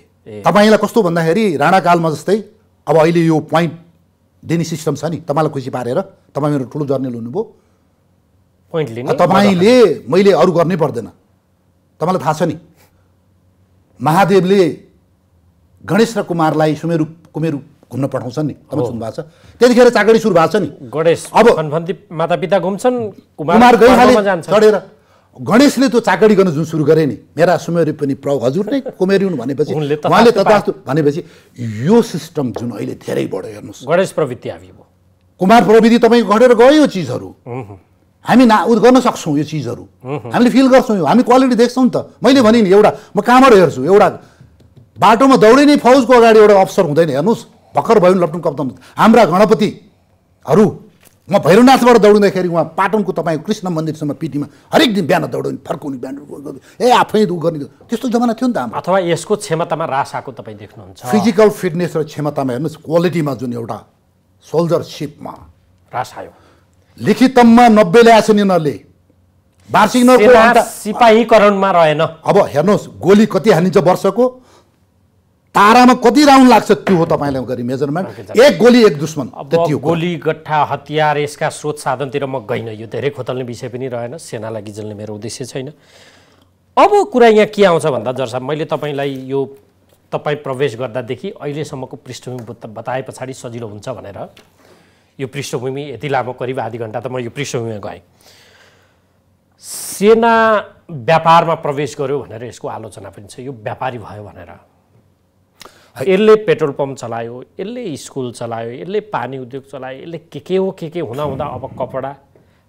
Speaker 2: तपाईँलाई कस्तो भन्दाखेरि राणाकालमा जस्तै अब अहिले यो पोइन्ट दिने सिस्टम छ नि तपाईँलाई खुसी पारेर तपाईँ मेरो ठुलो जर्नल हुनुभयो तपाईँले मैले अरू गर्नै पर्दैन तपाईँलाई थाहा छ नि महादेवले गणेश र कुमारलाई सुमेरु कुमेरु घुम्न
Speaker 1: पठाउँछन् नि तपाईँ सुन्नुभएको छ त्यतिखेर चाकडी सुरु भएको छ नि गणेश अब माता पिता घुम्छन् कुमार गइहाले चढेर
Speaker 2: गणेशले त्यो चाकडी गर्न जुन सुरु गरे नि मेरा सुमेरु पनि प्रभाव हजुर नै कुमेरी हुन् भनेपछि उहाँले तथा भनेपछि यो सिस्टम जुन अहिले धेरै बढ्यो हेर्नुहोस्
Speaker 1: गणेश प्रवृत्ति भयो
Speaker 2: कुमार प्रविधि तपाईँको घटेर गयो यो चिजहरू हामी ना उद गर्न सक्छौँ यो चिजहरू हामीले फिल गर्छौँ यो हामी क्वालिटी देख्छौँ नि त मैले भने नि एउटा म कहाँबाट हेर्छु एउटा बाटोमा दौडिने फौजको अगाडि एउटा अफसर हुँदैन हेर्नुहोस् भर्खर भयो लप्टुङ कप्तान हाम्रा गणपतिहरू म भैरवनाथबाट दौडिँदाखेरि उहाँ पाटनको तपाईँको कृष्ण मन्दिरसम्म पिटीमा हरेक दिन बिहान दौडाउने फर्काउने बिहान ए आफै दुःख गर्ने त्यस्तो जमाना
Speaker 1: थियो नि त अथवा यसको क्षमतामा रासाको आएको तपाईँ देख्नुहुन्छ फिजिकल
Speaker 2: फिटनेस र क्षमतामा हेर्नुहोस् क्वालिटीमा जुन एउटा सोल्जरसिपमा रास आयो लिखितममा नब्बे ल्याएछन् यिनीहरूले वार्षिक सिपाहीकरणमा रहेन अब हेर्नुहोस् गोली कति हानिन्छ वर्षको तारामा कति राउन्ड लाग्छ त्यो हो तपाईँलाई गरी मेजरमेन्ट एक गोली एक दुश्मन त्यो गोली
Speaker 1: गट्ठा हतियार यसका स्रोत साधनतिर म गइनँ यो धेरै खोतल्ने विषय पनि रहेन सेनालाई गिजल्ने मेरो उद्देश्य छैन अब कुरा यहाँ के आउँछ भन्दा जर मैले तपाईँलाई यो तपाईँ प्रवेश गर्दादेखि अहिलेसम्मको पृष्ठभूमि बताए पछाडि सजिलो हुन्छ भनेर यो पृष्ठभूमि यति लामो करिब आधी घन्टा त म यो पृष्ठभूमिमा गएँ सेना व्यापारमा प्रवेश गर्यो भनेर यसको आलोचना पनि छ यो व्यापारी भयो भनेर यसले पेट्रोल पम्प चलायो यसले स्कुल चलायो यसले पानी उद्योग चलायो यसले के के हो के के हुँदाहुँदा अब कपडा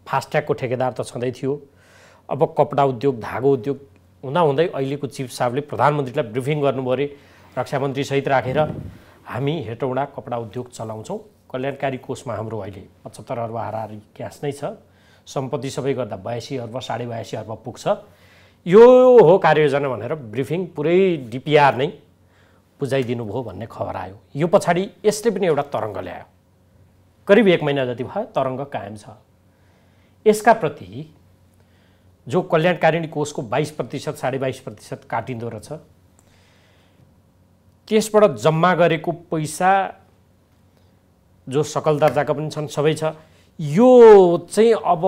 Speaker 1: फास्ट्यागको ठेकेदार त छँदै थियो अब कपडा उद्योग धागो उद्योग हुँदाहुँदै अहिलेको चिफ साहबले प्रधानमन्त्रीलाई ब्रिफिङ गर्नुभयो रक्षा मन्त्रीसहित राखेर हामी हेटौँडा कपडा उद्योग चलाउँछौँ कल्याणकारी कोषमा हाम्रो अहिले पचहत्तर अर्ब हाराहारी क्यास नै छ सम्पत्ति सबै गर्दा बयासी अर्ब साढे बयासी अर्ब पुग्छ यो हो कार्ययोजना भनेर ब्रिफिङ पुरै डिपिआर नै बुझाइदिनु बुझाइदिनुभयो भन्ने खबर आयो यो पछाडि यसले पनि एउटा तरङ्ग ल्यायो करिब एक महिना जति भयो तरङ्ग कायम छ यसका प्रति जो कल्याणकारिणी कोषको बाइस प्रतिशत साढे बाइस प्रतिशत काटिँदो रहेछ त्यसबाट जम्मा गरेको पैसा जो सकल दर्जाका पनि छन् सबै छ यो चाहिँ अब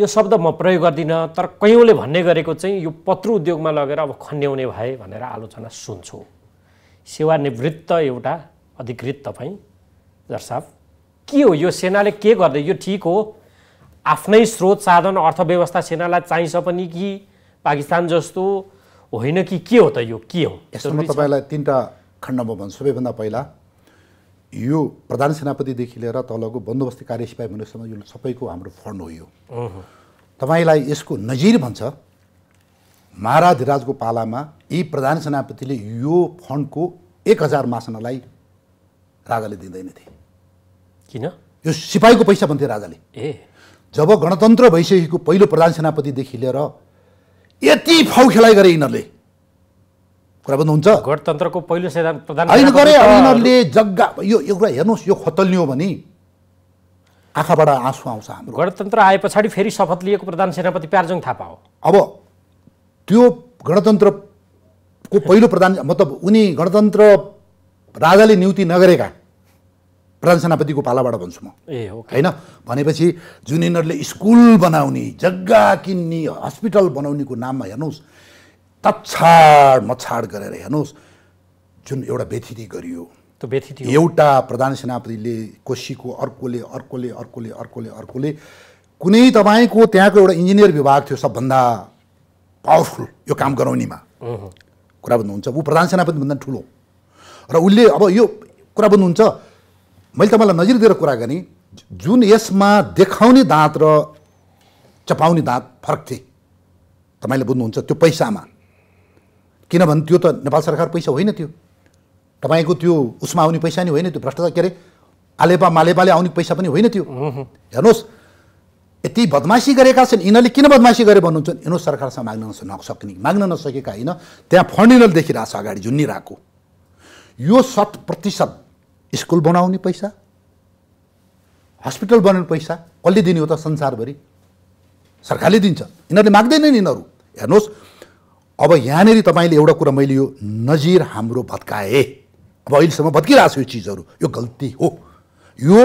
Speaker 1: यो शब्द म प्रयोग गर्दिनँ तर कैयौँले भन्ने गरेको चाहिँ यो पत्र उद्योगमा लगेर अब खन्याउने भए भनेर आलोचना सुन्छु सेवानिवृत्त एउटा अधिकृत तपाईँ जरसाब के हो यो सेनाले के गर्दै यो ठिक हो आफ्नै स्रोत साधन अर्थव्यवस्था सेनालाई चाहिन्छ पनि कि पाकिस्तान जस्तो होइन कि के हो त यो के हो यसमा तपाईँलाई
Speaker 2: तिनवटा खण्डमा भन्छु सबैभन्दा पहिला यो प्रधान सेनापतिदेखि लिएर तलको बन्दोबस्ती कार्य सिपाही भनेसम्म यो सबैको हाम्रो फन्ड हो यो तपाईँलाई यसको नजिर भन्छ महाराजराजको पालामा यी प्रधान सेनापतिले यो फन्डको एक हजार मासनालाई राजाले दिँदैन थिए किन यो सिपाहीको पैसा भन्थे राजाले ए जब गणतन्त्र भइसकेको पहिलो प्रधान सेनापतिदेखि लिएर यति फौखेलाइ गरे यिनीहरूले कुरा बुझ्नुहुन्छ
Speaker 1: गणतन्त्रको पहिलो
Speaker 2: होइन गरे यिनीहरूले जग्गा यो यो कुरा हेर्नुहोस् यो खतल्ने हो भने आँखाबाट आँसु आउँछ
Speaker 1: हाम्रो गणतन्त्र आए पछाडि फेरि शपथ लिएको प्रधान सेनापति प्यारजोङ थापा हो
Speaker 2: अब त्यो गणतन्त्रको पहिलो प्रधान मतलब उनी गणतन्त्र राजाले नियुक्ति नगरेका प्रधान सेनापतिको पालाबाट भन्छु म ए होइन भनेपछि जुन यिनीहरूले स्कुल बनाउने जग्गा किन्ने हस्पिटल बनाउनेको नाममा हेर्नुहोस् तछाड मछाड गरेर हेर्नुहोस् जुन एउटा व्यथिति गरियो एउटा प्रधान सेनापतिले कोसीको अर्कोले अर्कोले अर्कोले अर्कोले अर्कोले कुनै तपाईँको त्यहाँको एउटा इन्जिनियर विभाग थियो सबभन्दा पावरफुल यो काम गराउनेमा कुरा बुझ्नुहुन्छ ऊ प्रधान सेनापतिभन्दा ठुलो र उसले अब यो कुरा बुझ्नुहुन्छ मैले तपाईँलाई नजिर दिएर कुरा गरेँ जुन यसमा देखाउने दाँत र चपाउने दाँत फरक थिए तपाईँले बुझ्नुहुन्छ त्यो पैसामा किनभने त्यो त नेपाल सरकार पैसा होइन त्यो तपाईँको त्यो उसमा आउने पैसा नि होइन त्यो भ्रष्टाचार के अरे आलेपा मालेपाले आउने पैसा पनि होइन त्यो हेर्नुहोस् यति बदमासी गरेका छन् यिनीहरूले किन बदमासी गरे भन्नुहुन्छ यिनीहरू सरकारसँग माग्न नसक्ने माग्न नसकेका होइन त्यहाँ फन्डिनल देखिरहेको छ अगाडि झुन्निरहेको यो शत प्रतिशत स्कुल बनाउने पैसा हस्पिटल बनाउने पैसा कसले दिने हो त संसारभरि सरकारले दिन्छ यिनीहरूले माग्दैन नि यिनीहरू हेर्नुहोस् अब यहाँनिर तपाईँले एउटा कुरा मैले यो नजिर हाम्रो भत्काएँ अब अहिलेसम्म भत्किरहेको छु यो चिजहरू यो गल्ती हो यो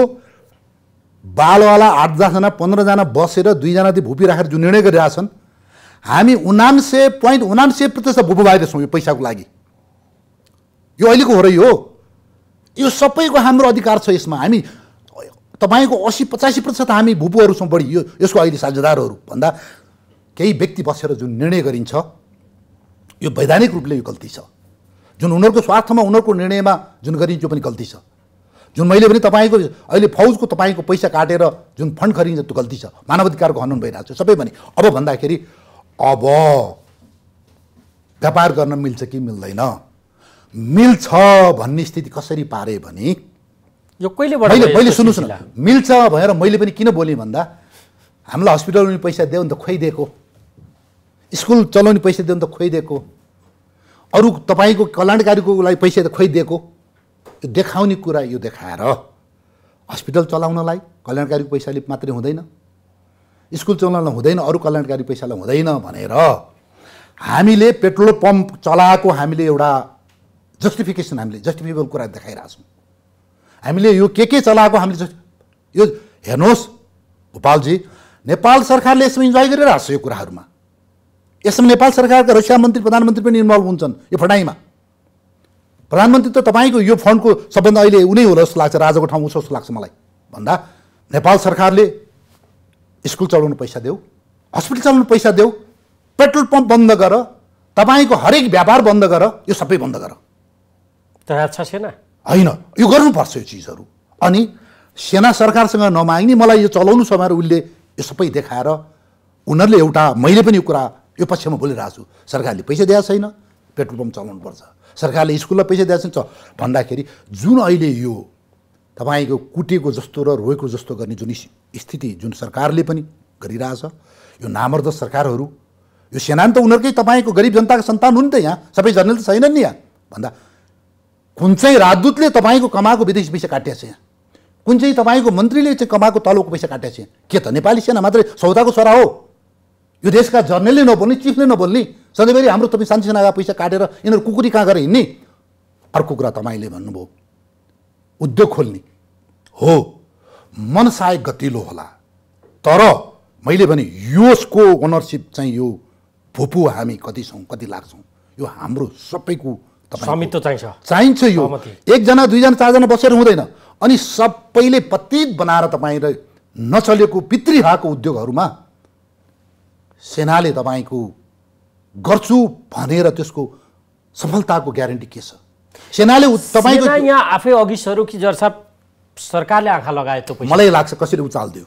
Speaker 2: बालवाला आठ दसजना पन्ध्रजना बसेर दुईजना त्यो भुपी राखेर जुन निर्णय गरिरहेछन् हामी उनान्से पोइन्ट उनान्से प्रतिशत भुपु भएको यो पैसाको लागि यो अहिलेको हो र यो यो सबैको हाम्रो अधिकार छ यसमा हामी तपाईँको असी पचासी प्रतिशत हामी भुपुहरू छौँ बढी यो यसको अहिले साझेदारहरू भन्दा केही व्यक्ति बसेर जुन निर्णय गरिन्छ यो वैधानिक रूपले यो गल्ती छ जुन उनीहरूको स्वार्थमा उनीहरूको निर्णयमा जुन गरिन्छ यो पनि गल्ती छ जुन मैले भने तपाईँको अहिले फौजको तपाईँको पैसा काटेर जुन फन्ड खरिन्छ त्यो गल्ती छ मानवाधिकारको हनन भइरहेको छ सबै भने अब भन्दाखेरि अब व्यापार गर्न मिल्छ कि मिल्दैन मिल्छ भन्ने स्थिति कसरी पारे भने यो कहिलेबाट मैले मैले सुन्नुहोस् न मिल्छ भनेर मैले पनि किन बोलेँ भन्दा हामीलाई हस्पिटल पनि पैसा देऊ नि त खोइदिएको स्कुल चलाउने पैसा देऊ नि त खोइदिएको अरू तपाईँको कल्याणकारीको लागि पैसा त खोइदिएको यो देखाउने कुरा यो देखाएर हस्पिटल चलाउनलाई कल्याणकारीको पैसाले मात्रै हुँदैन स्कुल चलाउनलाई हुँदैन अरू कल्याणकारी पैसालाई हुँदैन भनेर हामीले पेट्रोल पम्प चलाएको हामीले एउटा जस्टिफिकेसन हामीले जस्टिफिकेबल कुरा देखाइरहेको हामीले यो के के चलाएको हामीले जस्ट यो हेर्नुहोस् गोपालजी नेपाल सरकारले यसमा इन्जोय गरिरहेको छ यो कुराहरूमा यसमा नेपाल सरकारका रक्षा मन्त्री प्रधानमन्त्री पनि इन्भल्भ हुन्छन् यो फटाइमा प्रधानमन्त्री त तपाईँको यो फन्डको सबभन्दा अहिले उनी होला जस्तो लाग्छ राजाको ठाउँ उसो जस्तो लाग्छ मलाई भन्दा नेपाल सरकारले स्कुल चलाउनु पैसा देऊ हस्पिटल चलाउनु पैसा देऊ पेट्रोल पम्प बन्द गर तपाईँको हरेक व्यापार बन्द गर यो सबै बन्द गर छ सेना होइन यो गर्नुपर्छ यो चिजहरू अनि सेना सरकारसँग नमाग्ने मलाई यो चलाउनु छ भनेर उसले यो सबै देखाएर उनीहरूले एउटा मैले पनि यो कुरा यो पक्षमा बोलिरहेको छु सरकारले पैसा दिएको छैन पेट्रोल पम्प चलाउनुपर्छ सरकारले स्कुललाई पैसा दिएको छैन भन्दाखेरि जुन अहिले यो तपाईँको कुटेको जस्तो र रोएको जस्तो गर्ने जुन स्थिति जुन सरकारले पनि गरिरहेछ यो नामर्द सरकारहरू यो सेना त उनीहरूकै तपाईँको गरिब जनताको सन्तान हुन् त यहाँ सबै जनरल त छैनन् नि यहाँ भन्दा कुन चाहिँ राजदूतले तपाईँको कमाएको विदेश पैसा काटेको छ यहाँ कुन चाहिँ तपाईँको मन्त्रीले चाहिँ कमाएको तलको पैसा काटेको छ के त नेपाली सेना मात्रै सौदाको छोरा हो यो देशका जर्नलले नबोल्ने चिफले नबोल्ने सधैँभरि हाम्रो तपाईँ शान्ति सेनाका पैसा काटेर यिनीहरू कुकुरी कहाँ गरेर हिँड्ने अर्को कुरा तपाईँले भन्नुभयो उद्योग खोल्ने हो मनसाय गतिलो होला तर मैले भने यसको ओनरसिप चाहिँ यो भोपु हामी कति छौँ कति लाग्छौँ यो हाम्रो सबैको
Speaker 1: स्वामित्व चाहिन्छ
Speaker 2: चाहिन्छ यो एकजना दुईजना चारजना बसेर हुँदैन अनि सबैले पतित बनाएर र नचलेको पितृहाको उद्योगहरूमा सेनाले तपाईँको गर्छु भनेर त्यसको सफलताको ग्यारेन्टी के छ सेनाले तपाईँको
Speaker 1: यहाँ आफै अघि सरो कि जर्सा सरकारले आँखा लगाए त्यो मलाई
Speaker 2: लाग्छ कसरी उचालिदियो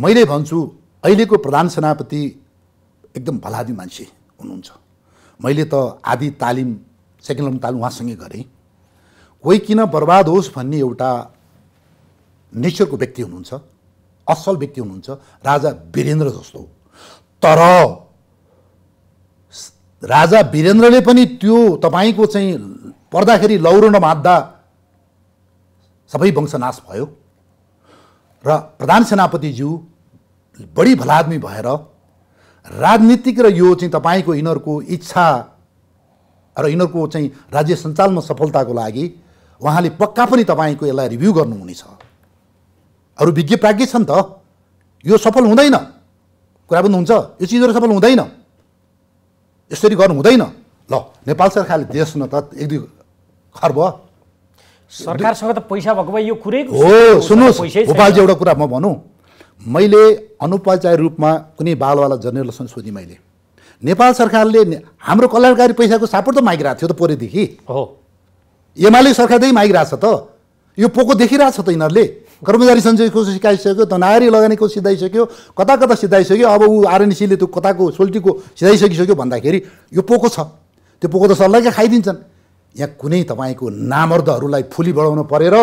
Speaker 2: मैले भन्छु अहिलेको प्रधान सेनापति एकदम भलादी मान्छे हुनुहुन्छ मैले त आदि तालिम सेकेन्ड ताल उहाँसँगै गरेँ कोही किन बर्बाद होस् भन्ने एउटा नेचरको व्यक्ति हुनुहुन्छ असल व्यक्ति हुनुहुन्छ राजा वीरेन्द्र जस्तो तर राजा वीरेन्द्रले पनि त्यो तपाईँको चाहिँ पर्दाखेरि लौरो नमात्दा सबै वंशनाश भयो र प्रधान सेनापतिज्यू बढी भलादमी भएर राजनीतिक र यो चाहिँ तपाईँको यिनीहरूको इच्छा र यिनीहरूको चाहिँ राज्य सञ्चालनमा सफलताको लागि उहाँले पक्का पनि तपाईँको यसलाई रिभ्यू गर्नुहुनेछ अरू विज्ञ प्राज्ञ छन् त यो सफल हुँदैन कुरा पनि हुन्छ यो चिजहरू सफल हुँदैन यसरी गर्नु हुँदैन ल नेपाल सरकारले देश न त एक दुई खर्ब सरकारसँग
Speaker 1: त पैसा भएको भए यो कुरै हो सुन्नुहोस् गोपालजी एउटा
Speaker 2: कुरा म भनौँ मैले अनौपचारिक रूपमा कुनै बालवाला जनरलसँग सोधेँ मैले नेपाल सरकारले हाम्रो कल्याणकारी पैसाको सापोर्ट त मागिरहेको थियो त पोरेदेखि हो एमाले सरकारदेखि छ त यो पोको देखिरहेको छ त यिनीहरूले कर्मचारी सञ्चयको सिकाइसक्यो त धनारी लगानीको सिधाइसक्यो कता कता सिधाइसक्यो अब ऊ आरएनसीले त्यो कताको सोल्टीको सिधाइसकिसक्यो भन्दाखेरि यो पोको छ त्यो पोको त सल्लाहकै खाइदिन्छन् यहाँ कुनै तपाईँको नामर्दहरूलाई फुली बढाउनु परेर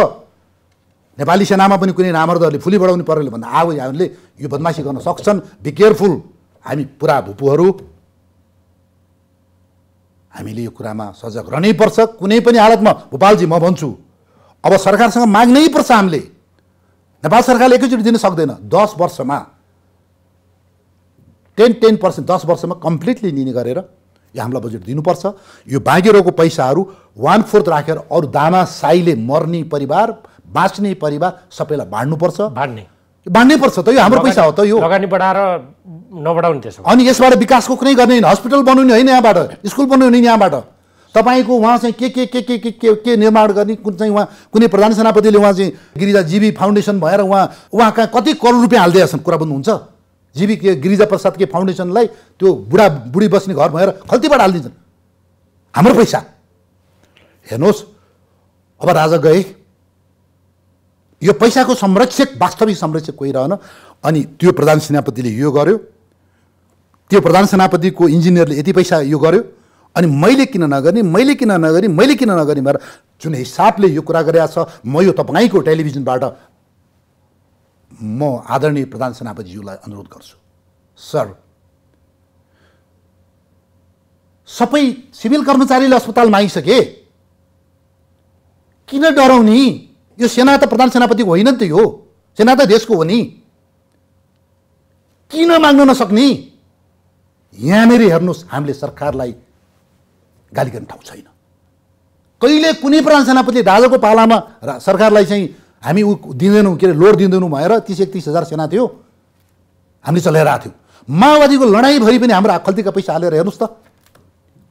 Speaker 2: नेपाली सेनामा पनि कुनै नामर्दहरूले फुली बढाउनु परेर भन्दा अब यहाँहरूले यो बदमासी गर्न सक्छन् बी केयरफुल हामी पुरा भुपूहरू हामीले यो कुरामा सजग रहनै पर्छ कुनै पनि हालतमा भोपालजी म भन्छु अब सरकारसँग माग्नै पर्छ हामीले नेपाल सरकारले एकैचोटि दिन सक्दैन दस वर्षमा टेन टेन पर्सेन्ट दस वर्षमा कम्प्लिटली लिने गरेर यो हामीलाई बजेट दिनुपर्छ यो रहेको पैसाहरू वान फोर्थ राखेर अरू साईले मर्ने परिवार बाँच्ने परिवार सबैलाई बाँड्नुपर्छ बाँड्ने बाँड्नै पर्छ त यो हाम्रो पैसा हो त यो
Speaker 1: लगानी बढाएर नबढाउने त्यसो
Speaker 2: अनि यसबाट विकासको कुनै गर्ने होइन हस्पिटल बनाउने होइन यहाँबाट स्कुल बनाउने होइन यहाँबाट तपाईँको उहाँ चाहिँ के के के के के के के निर्माण गर्ने कुन चाहिँ उहाँ कुनै प्रधान सेनापतिले उहाँ चाहिँ गिरिजा जीवी फाउन्डेसन भएर उहाँ उहाँ कहाँ कति करोड रुपियाँ हालिदिएका छन् कुरा बुझ्नुहुन्छ जीवी के गिरिजा प्रसाद के फाउन्डेसनलाई त्यो बुढा बुढी बस्ने घर भएर खल्तीबाट हालिदिन्छन् हाम्रो पैसा हेर्नुहोस् अब राजा गए यो पैसाको संरक्षक वास्तविक संरक्षक कोही रहन अनि त्यो प्रधान सेनापतिले यो गर्यो त्यो प्रधान सेनापतिको इन्जिनियरले यति पैसा यो गर्यो अनि मैले किन नगर्ने मैले किन नगर्ने मैले किन नगर्ने भनेर जुन हिसाबले यो कुरा गरेका छ म यो तपाईँको टेलिभिजनबाट म आदरणीय प्रधान सेनापतिज्यूलाई अनुरोध गर्छु सर सबै सिभिल कर्मचारीले अस्पताल मागिसके किन डराउने यो सेना त प्रधान सेनापतिको होइन नि त यो सेना त देशको हो नि किन माग्न नसक्ने यहाँनिर हेर्नुहोस् हामीले सरकारलाई गाली गर्ने ठाउँ छैन कहिले कुनै प्रधान सेनापति दाजुको पालामा सरकारलाई चाहिँ हामी ऊ दिँदैनौँ के अरे लोड दिँदैनौँ भनेर तिस एकतिस हजार सेना थियो हामीले चलाइरहेको थियौँ माओवादीको लडाइँभरि पनि हाम्रो खल्तीका पैसा हालेर हेर्नुहोस् त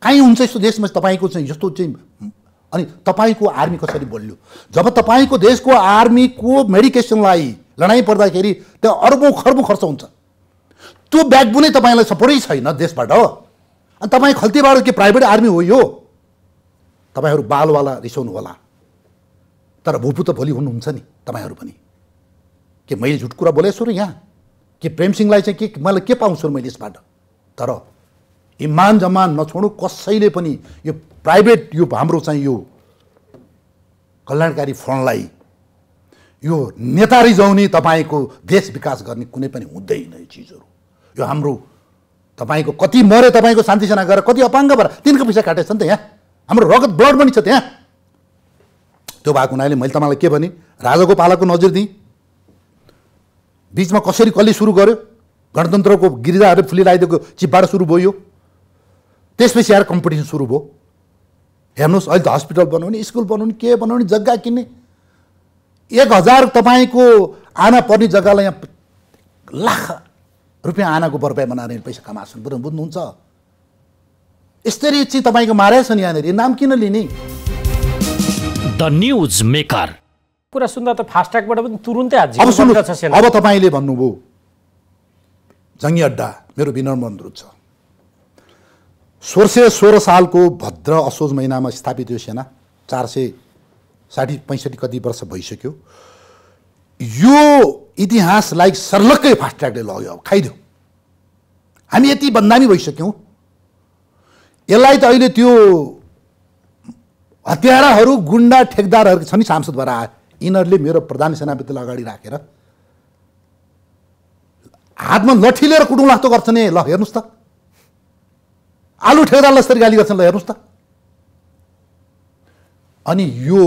Speaker 2: कहीँ हुन्छ यस्तो देशमा तपाईँको चाहिँ जस्तो चाहिँ अनि तपाईँको आर्मी कसरी बोल्यो जब तपाईँको देशको आर्मीको मेडिकेसनलाई लडाइँ पर्दाखेरि त्यहाँ अर्बौँ खर्बौँ खर्च हुन्छ त्यो ब्याकबुनै तपाईँलाई सपोर्टै छैन देशबाट अनि तपाईँ खल्तीबाट के प्राइभेट आर्मी हो यो तपाईँहरू बालवाला रिसाउनु होला तर भुपु त भोलि हुनुहुन्छ नि तपाईँहरू पनि के मैले झुट कुरा बोलेछु र यहाँ के प्रेमसिंहलाई चाहिँ के मलाई के पाउँछु मैले यसबाट तर इमान जमान नछोडौँ कसैले पनि यो प्राइभेट यो हाम्रो चाहिँ यो कल्याणकारी फन्डलाई यो नेता रिजाउने तपाईँको देश विकास गर्ने कुनै पनि हुँदैन यो चिजहरू यो हाम्रो तपाईँको कति मरे तपाईँको शान्ति सेना गएर कति अपाङ्ग भएर तिनको पैसा काटेछ नि त यहाँ हाम्रो रगत ब्लड पनि छ त्यहाँ त्यो भएको हुनाले मैले तपाईँलाई के भने राजाको पालाको नजर दिएँ बिचमा कसरी कसले सुरु गर्यो गणतन्त्रको गिरिजाहरू फुलिरहेको चिपबाट सुरु भयो त्यसपछि आएर कम्पिटिसन सुरु भयो हेर्नुहोस् अहिले त हस्पिटल बनाउने स्कुल बनाउने के बनाउने जग्गा किन्ने एक हजार तपाईँको आना पर्ने जग्गालाई यहाँ लाख रुपियाँ आनाको बर्पाई बनाएर पैसा कमाएको छन् बुझ्नुहुन्छ यस्तरी चाहिँ तपाईँको मारेछ नि यहाँनिर नाम किन लिने द न्युज मेकर
Speaker 1: कुरा सुन्दा त फास्ट्यागबाट पनि तुरुन्तै अब सुन्नु अब
Speaker 2: तपाईँले भन्नुभयो जङ्गी अड्डा मेरो विनम्र अनुरोध छ सोह्र सय सोह्र सालको भद्र असोज महिनामा स्थापित यो सेना चार सय साठी पैँसठी कति वर्ष भइसक्यो यो इतिहासलाई सर्लक्कै फास्ट ट्र्याकले लग्यो अब खाइदियो हामी यति बदनामी भइसक्यौँ यसलाई त अहिले त्यो हतियाराहरू गुन्डा ठेकदारहरू छन् नि सांसद भएर आए यिनीहरूले मेरो प्रधान सेनापतिलाई अगाडि राखेर हातमा लठिलेर कुटुङ लाग्दो गर्छ नि ल हेर्नुहोस् त आलु ठेकेदारलाई यसरी गाली गर्छन् ल हेर्नुहोस् त अनि यो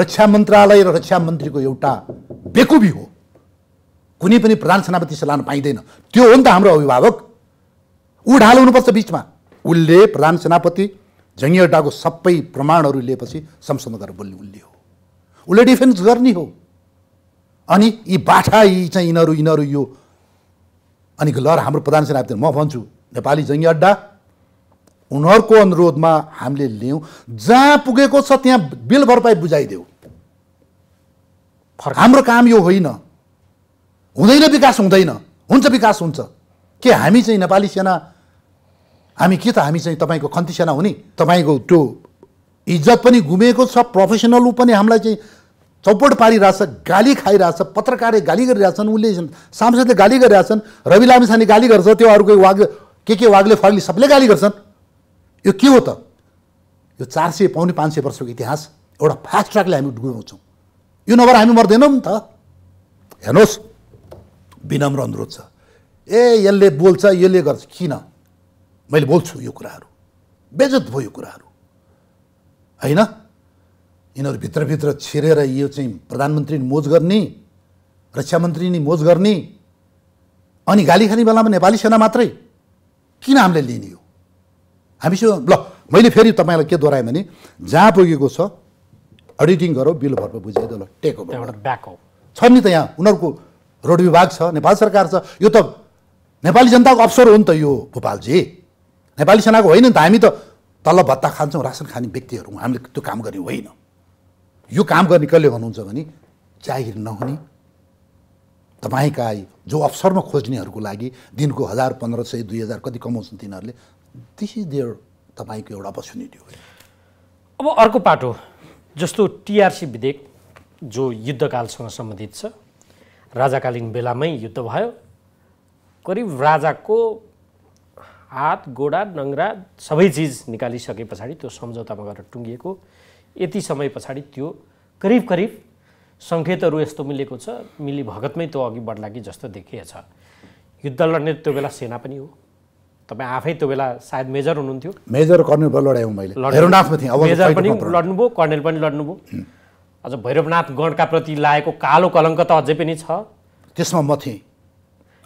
Speaker 2: रक्षा मन्त्रालय र रक्षा मन्त्रीको एउटा बेकुबी हो कुनै पनि प्रधान सेनापति लान पाइँदैन त्यो हो नि त हाम्रो अभिभावक ऊ ढाल हुनुपर्छ बिचमा उसले प्रधान सेनापति जङ्गियड्डाको सबै प्रमाणहरू लिएपछि संशोधन गरेर बोल्ने उसले हो उसले डिफेन्स गर्ने हो अनि यी बाठा यी चाहिँ यिनीहरू यिनीहरू यो अनि लर हाम्रो प्रधान सेनापति म भन्छु नेपाली जङ्गी अड्डा उनीहरूको अनुरोधमा हामीले लियौँ जहाँ पुगेको छ त्यहाँ बिल भरपाई बुझाइदेऊ हाम्रो काम यो होइन हुँदैन विकास हुँदैन हुन्छ विकास हुन्छ के हामी चाहिँ नेपाली सेना हामी के त हामी चाहिँ तपाईँको खन्ती सेना हो नि तपाईँको त्यो इज्जत पनि गुमेको छ प्रोफेसनल ऊ पनि हामीलाई चाहिँ चौपट पारिरहेछ गाली खाइरहेछ पत्रकारले गाली गरिरहेछन् उसले सांसदले गाली गरिरहेछन् रवि लामिसाने गाली गर्छ त्यो अर्को वाग के के वाग्ले फग्ले सबले गाली गर्छन् यो के हो त यो चार सय पाउने पाँच सय वर्षको इतिहास एउटा फास्ट ट्र्याकले हामी डुबाउँछौँ यो नभएर हामी मर्दैनौँ नि त हेर्नुहोस् विनम्र अनुरोध छ ए यसले बोल्छ यसले गर्छ किन मैले बोल्छु यो कुराहरू बेजत भयो यो कुराहरू होइन यिनीहरू भित्रभित्र छिरेर यो चाहिँ प्रधानमन्त्री नि मोज गर्ने रक्षा मन्त्री नि मोज गर्ने अनि गाली खाने बेलामा नेपाली सेना मात्रै किन हामीले लिने हो हामीसँग ल मैले फेरि तपाईँलाई के दोहोऱ्याएँ भने जहाँ पुगेको छ अडिटिङ गरौँ बिल भर्प बुझाइदियो ल टेक हो ब्याक हो छ नि त यहाँ उनीहरूको रोड विभाग छ नेपाल सरकार छ यो त नेपाली जनताको अवसर हो नि त यो भोपालजी नेपाली सेनाको होइन नि त हामी त तल भत्ता खान्छौँ रासन खाने व्यक्तिहरू हामीले त्यो काम गर्ने होइन यो काम गर्ने कसले भन्नुहुन्छ भने जाहिर नहुने तपाईँका जो अवसरमा खोज्नेहरूको लागि दिनको हजार पन्ध्र सय दुई हजार कति कमाउँछन् तिनीहरूले दिस इज
Speaker 1: देयर तपाईँको एउटा अपर्च्युनिटी हो अब अर्को पाटो जस्तो टिआरसी विधेयक जो युद्धकालसँग सम्बन्धित छ राजाकालीन बेलामै युद्ध भयो करिब राजाको हात गोडा नङ्ग्रा सबै चिज निकालिसके पछाडि त्यो सम्झौतामा गएर टुङ्गिएको यति समय पछाडि त्यो करिब करिब सङ्केतहरू यस्तो मिलेको छ मिली भगतमै त्यो अघि बढ्ला कि जस्तो देखिएछ युद्ध लड्ने त्यो बेला सेना पनि हो तपाईँ आफै त्यो बेला सायद मेजर हुनुहुन्थ्यो
Speaker 2: मेजर कर्णेल लडाएँ मैले थिएँ मेजर पनि
Speaker 1: लड्नुभयो कर्नेल पनि लड्नुभयो अझ भैरवनाथ गणका प्रति लागेको कालो कलङ्क त अझै पनि छ त्यसमा म थिएँ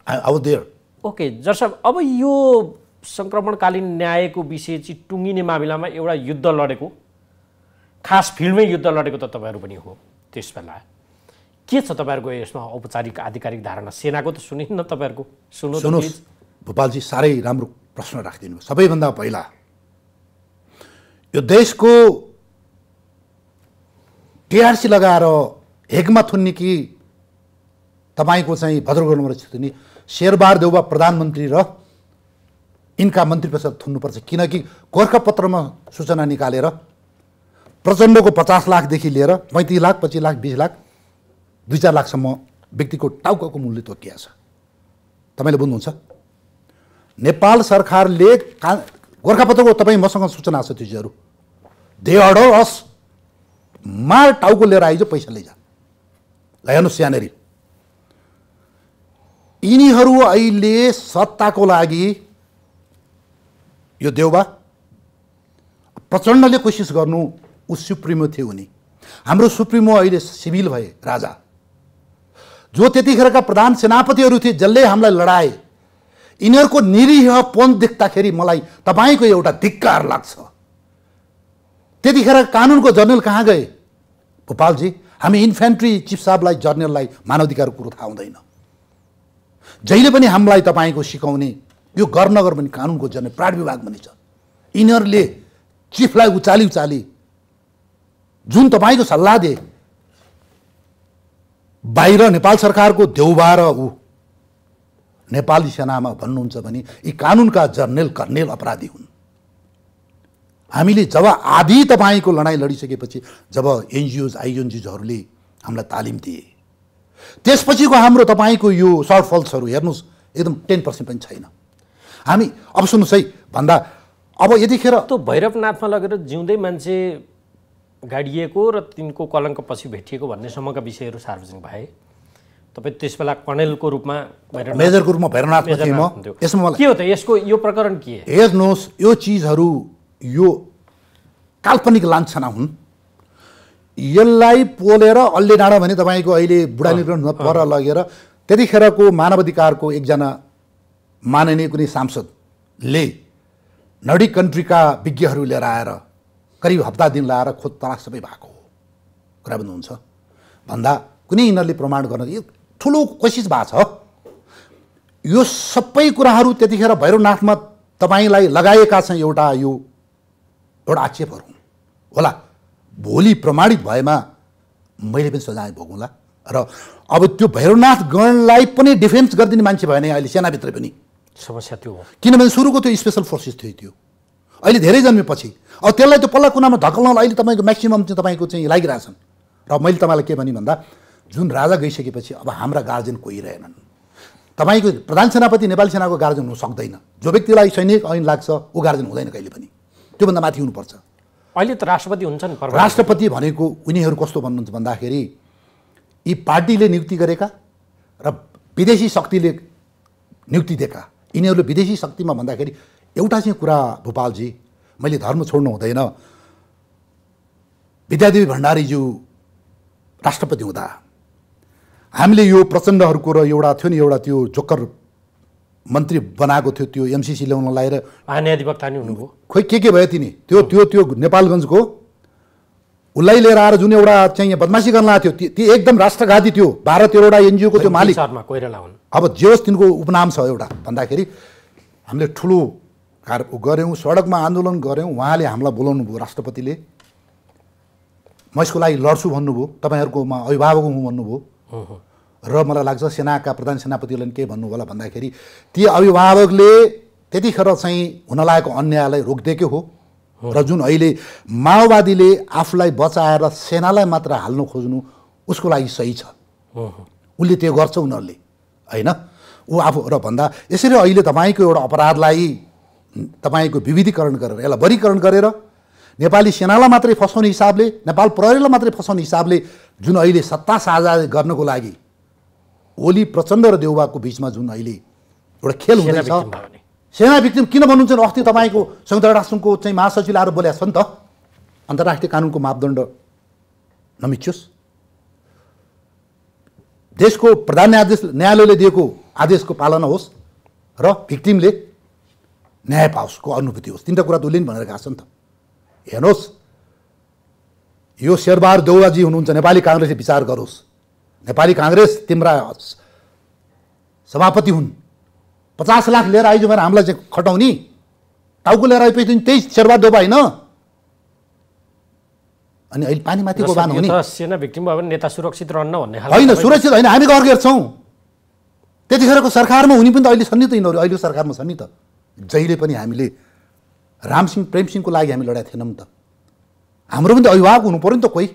Speaker 1: देयर ओके जस अब यो सङ्क्रमणकालीन न्यायको विषय चाहिँ टुङ्गिने मामिलामा एउटा युद्ध लडेको खास फिल्डमै युद्ध लडेको त तपाईँहरू पनि हो त्यस बेला के छ तपाईँहरूको यसमा औपचारिक आधिकारिक धारणा सेनाको त सुनिन्न तपाईँहरूको सुन्नु
Speaker 2: भोपालजी साह्रै राम्रो प्रश्न राखिदिनु सबैभन्दा पहिला यो देशको टिआरसी लगाएर हेगमा थुन्ने कि तपाईँको चाहिँ भद्रगोलमा थुन्ने शेरबार देउबा प्रधानमन्त्री र यिनका मन्त्री परिषद थुन्नुपर्छ किनकि पत्रमा सूचना निकालेर प्रचण्डको पचास लाखदेखि लिएर पैँतिस लाख पच्चिस लाख बिस लाख दुई चार लाखसम्म व्यक्तिको टाउकाको मूल्य तोकिया छ तपाईँले बुझ्नुहुन्छ नेपाल सरकारले का गोर्खापत्रको तपाईँ मसँग सूचना छ त्यो दे अर्डर अस मार टाउको लिएर आइज पैसा लैजा ल हेर्नुहोस् यहाँनिर यिनीहरू अहिले सत्ताको लागि यो देउबा प्रचण्डले कोसिस गर्नु ऊ सुप्रिमो थियो उनी हाम्रो सुप्रिमो अहिले सिभिल भए राजा जो त्यतिखेरका प्रधान सेनापतिहरू थिए जसले हामीलाई लडाए यिनीहरूको निरीहपन देख्दाखेरि मलाई तपाईँको एउटा धिक्कार लाग्छ त्यतिखेर कानुनको जर्नल कहाँ गए भोपालजी हामी इन्फेन्ट्री चिफ साहबलाई जर्नललाई मानवाधिकारको कुरो थाहा हुँदैन जहिले पनि हामीलाई तपाईँको सिकाउने यो गर पनि कानुनको जर्नल प्राण विभाग छ यिनीहरूले चिफलाई उचाली उचाली जुन तपाईँको सल्लाह दिए बाहिर नेपाल सरकारको देउबा र ऊ नेपाली सेनामा भन्नुहुन्छ भने यी कानुनका जर्नेल कर्नेल अपराधी हुन् हामीले जब आधी तपाईँको लडाइँ लडिसकेपछि जब एनजिओज आइएनजिओजहरूले हामीलाई तालिम दिए त्यसपछिको हाम्रो तपाईँको यो सर्टफल्सहरू हेर्नुहोस् एकदम टेन पर्सेन्ट पनि छैन हामी अब सुन्नुहोस् है भन्दा
Speaker 1: अब यतिखेर त्यो भैरवनाथमा लगेर जिउँदै मान्छे गाडिएको र तिनको कलङ्क पछि भेटिएको भन्ने समयका विषयहरू सार्वजनिक भए तपाईँ त्यस बेला कर्णेलको रूपमा मेजरको रूपमा म यसमा के हो त यसको यो प्रकरण के
Speaker 2: हेर्नुहोस् यो चिजहरू यो काल्पनिक लान्छना हुन् यसलाई पोलेर अल्ले डाँडा भने तपाईँको अहिले बुढानीकरणमा पर लगेर त्यतिखेरको मानवाधिकारको एकजना माननीय कुनै सांसदले नडी कन्ट्रीका विज्ञहरू लिएर आएर करिब हप्ता दिन लाएर खोज तलास सबै भएको हो कुरा भन्नुहुन्छ भन्दा कुनै यिनीहरूले प्रमाण गर्न ठुलो कोसिस भएको छ यो सबै कुराहरू त्यतिखेर भैरवनाथमा तपाईँलाई लगाएका छन् एउटा यो एउटा आक्षेपहरू होला भोलि प्रमाणित भएमा मैले पनि सजाय भोगौँला र अब त्यो भैरवनाथ गणलाई पनि डिफेन्स गरिदिने मान्छे भएन अहिले सेनाभित्र पनि समस्या त्यो हो किनभने सुरुको त्यो स्पेसल फोर्सेस थियो त्यो अहिले धेरै जन्मेपछि अब त्यसलाई त्यो पल्ला कुनामा ढकल्नलाई अहिले तपाईँको म्याक्सिमम चाहिँ तपाईँको चाहिँ लागिरहेछन् र मैले तपाईँलाई के भने भन्दा जुन राजा गइसकेपछि अब हाम्रा गार्जेन कोही रहेनन् तपाईँको प्रधान सेनापति नेपाली सेनाको गार्जेन हुन सक्दैन जो व्यक्तिलाई सैनिक ऐन लाग्छ ऊ गार्जेन हुँदैन कहिले
Speaker 1: पनि त्योभन्दा माथि हुनुपर्छ अहिले त राष्ट्रपति हुन्छ हुन्छन् राष्ट्रपति
Speaker 2: भनेको उनीहरू कस्तो भन्नुहुन्छ भन्दाखेरि यी पार्टीले नियुक्ति गरेका र विदेशी शक्तिले नियुक्ति दिएका यिनीहरूले विदेशी शक्तिमा भन्दाखेरि एउटा चाहिँ कुरा भोपालजी मैले धर्म छोड्नु हुँदैन विद्यादेवी भण्डारीज्यू राष्ट्रपति हुँदा हामीले यो प्रचण्डहरूको र एउटा थियो नि एउटा त्यो जोकर मन्त्री बनाएको थियो त्यो एमसिसी ल्याउन लगाएर
Speaker 1: अधिवक्ता नै हुनुभयो
Speaker 2: खोइ के के भयो तिनी त्यो त्यो त्यो नेपालगञ्जको उसलाई लिएर आएर जुन एउटा चाहिँ यहाँ बदमासी गर्न आएको थियो त्यो एकदम राष्ट्रघाती थियो बाह्र तेह्रवटा एनजिओको त्यो मालिक कोइराला हुन् अब जे होस् तिनको उपनाम छ एउटा भन्दाखेरि हामीले ठुलो कार गऱ्यौँ सडकमा आन्दोलन गऱ्यौँ उहाँले हामीलाई बोलाउनु भयो राष्ट्रपतिले म यसको लागि लड्छु भन्नुभयो तपाईँहरूकोमा अभिभावक हुँ भन्नुभयो र मलाई लाग्छ सेनाका प्रधान सेनापतिहरूले के भन्नु होला भन्दाखेरि ती अभिभावकले त्यतिखेर चाहिँ हुन लागेको अन्यायलाई रोकिदिएकै हो र जुन अहिले माओवादीले आफूलाई बचाएर सेनालाई मात्र हाल्नु खोज्नु उसको लागि सही छ उसले त्यो गर्छ उनीहरूले होइन ऊ आफू र भन्दा यसरी अहिले तपाईँको एउटा अपराधलाई तपाईँको विविधीकरण गरेर यसलाई वर्गीकरण गरेर नेपाली सेनालाई मात्रै फसाउने हिसाबले नेपाल प्रहरीलाई मात्रै फसाउने हिसाबले जुन अहिले सत्ता साझा गर्नको लागि होली प्रचण्ड र देउबाको बिचमा जुन अहिले एउटा खेल हुँदैछ सेना भिक्ति किन भन्नुहुन्छ अस्ति तपाईँको संयुक्त राष्ट्र सङ्घको चाहिँ महासचिवले आएर बोलेको छ नि त अन्तर्राष्ट्रिय कानुनको मापदण्ड नमिचियोस् देशको प्रधान न्यायाधीश न्यायालयले दिएको आदेशको पालना होस् र भिक्टिमले न्याय पाओस्को अनुभूति होस् तिनवटा कुरा त उसले भनेर गएको छ नि त हेर्नुहोस् यो शेरबहादुर देउवाजी हुनुहुन्छ नेपाली काङ्ग्रेसले विचार गरोस् नेपाली काङ्ग्रेस तिम्रा सभापति हुन् पचास लाख लिएर आइज भनेर हामीलाई चाहिँ खटाउने टाउको लिएर आएपछि त्यही सेरवा डोबा होइन अनि अहिले पानी माथिको बान हुने
Speaker 1: सेना भिक्टिम भयो भने नेता सुरक्षित रहन्न भन्ने होइन सुरक्षित होइन हामी घर
Speaker 2: हेर्छौँ त्यतिखेरको सरकारमा हुने पनि त अहिले छन् नि त यिनीहरू अहिलेको सरकारमा छन् नि त जहिले पनि हामीले रामसिंह प्रेमसिंहको लागि हामी लडाएको थिएनौँ नि त हाम्रो पनि त अभिभावक हुनु पऱ्यो नि त कोही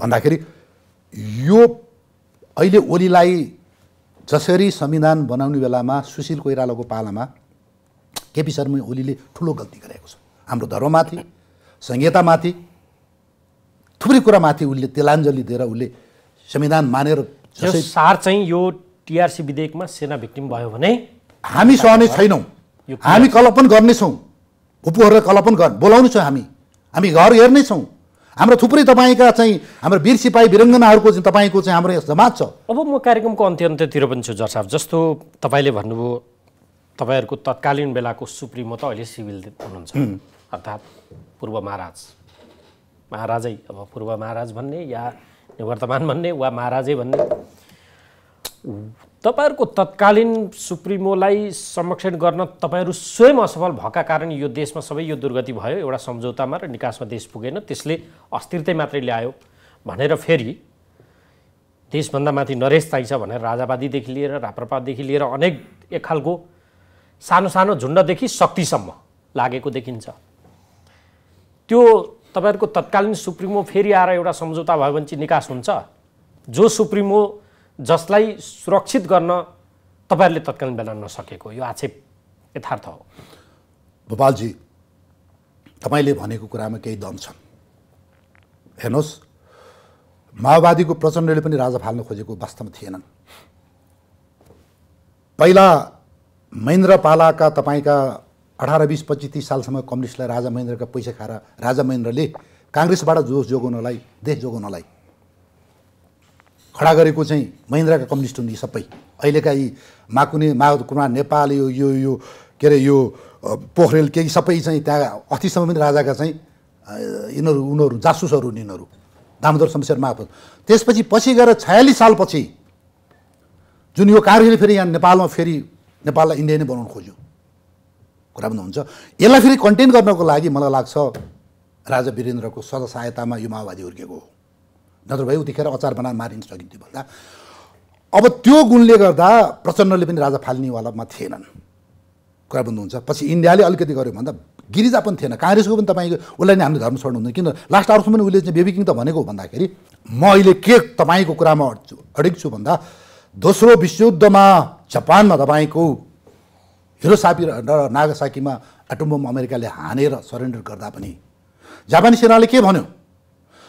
Speaker 2: भन्दाखेरि यो अहिले ओलीलाई जसरी संविधान बनाउने बेलामा सुशील कोइरालाको पालामा केपी शर्मा ओलीले ठुलो गल्ती गरेको छ हाम्रो धर्ममाथि संहितामाथि थुप्रै कुरामाथि उसले तिलाञ्जली दिएर उसले संविधान मानेर सार
Speaker 1: चाहिँ यो टिआरसी विधेयकमा सेना भिक्टिम भयो भने हामी सहने छैनौँ हामी
Speaker 2: कलपन गर्नेछौँ भूपुहरूलाई कलपन गर् बोलाउनेछौँ हामी हामी घर हेर्नेछौँ हाम्रो थुप्रै तपाईँका चाहिँ हाम्रो वीर सिपाही वीरङ्गनाहरूको चाहिँ तपाईँको चाहिँ हाम्रो जमात छ
Speaker 1: अब म कार्यक्रमको अन्त्य अन्त्यतिर पनि छु जर जस्तो तपाईँले भन्नुभयो तपाईँहरूको तत्कालीन बेलाको सुप्रिमो त अहिले सिभिल हुनुहुन्छ अर्थात् पूर्व महाराज महाराजै अब पूर्व महाराज भन्ने या वर्तमान भन्ने वा महाराजै भन्ने तपाईँहरूको तत्कालीन सुप्रिमोलाई संरक्षण गर्न तपाईँहरू स्वयं असफल भएका कारण यो देशमा सबै यो दुर्गति भयो एउटा सम्झौतामा र निकासमा देश पुगेन त्यसले अस्थिरतै मात्रै ल्यायो भनेर फेरि देशभन्दा माथि नरेश चाहिन्छ भनेर राजावादीदेखि लिएर राप्रपादेखि लिएर अनेक एक खालको सानो सानो झुन्डदेखि शक्तिसम्म लागेको देखिन्छ त्यो तपाईँहरूको तत्कालीन सुप्रिमो फेरि आएर एउटा सम्झौता भयो भने चाहिँ निकास हुन्छ जो सुप्रिमो जसलाई सुरक्षित गर्न तपाईँहरूले तत्कालीन बेला नसकेको यो आक्षेप यथार्थ हो भोपालजी तपाईँले भनेको कुरामा केही दम छन् हेर्नुहोस्
Speaker 2: माओवादीको प्रचण्डले पनि राजा फाल्न खोजेको वास्तवमा थिएनन् पहिला महेन्द्र पालाका तपाईँका अठार बिस पच्चिस तिस सालसम्म कम्युनिस्टलाई राजा महेन्द्रका पैसा खाएर राजा महेन्द्रले काङ्ग्रेसबाट जोस जोगाउनलाई देश जोगाउनलाई खडा गरेको चाहिँ महिन्द्राका कम्युनिस्ट हुन् यी सबै अहिलेका यी माकुने माघ कुमार नेपाल यो यो यो के अरे यो पोखरेल केही सबै चाहिँ त्यहाँ अतिसम्म पनि राजाका चाहिँ यिनीहरू उनीहरू जासुसहरू हुन् यिनीहरू दामोदर शमशेर मापद त्यसपछि पछि गएर छयालिस सालपछि जुन यो कार्यले फेरि यहाँ नेपालमा फेरि नेपाललाई इन्डिया नै बनाउनु खोज्यो कुरा पनि हुन्छ यसलाई फेरि कन्टेन गर्नको लागि मलाई लाग्छ राजा वीरेन्द्रको सदा सहायतामा यो माओवादी हुर्केको हो नत्र भए उतिखेर अचार बनाएर मारिन सकिन्थ्यो भन्दा अब त्यो गुणले गर्दा प्रचण्डले पनि राजा फाल्नेवालामा थिएनन् कुरा बुझ्नुहुन्छ पछि इन्डियाले अलिकति गर्यो भन्दा गिरिजा पनि थिएन काङ्ग्रेसको पनि तपाईँको उसलाई नै हामीले धर्म छोड्नु हुँदैन किन लास्ट अर्को पनि उसले चाहिँ बेबिकिङ त भनेको भन्दाखेरि म अहिले के तपाईँको कुरामा अड्छु अडिक छु भन्दा दोस्रो विश्वयुद्धमा जापानमा तपाईँको हिरोसापी र नागासाकीमा एटोम्बम अमेरिकाले हानेर सरेन्डर गर्दा पनि जापानी सेनाले के भन्यो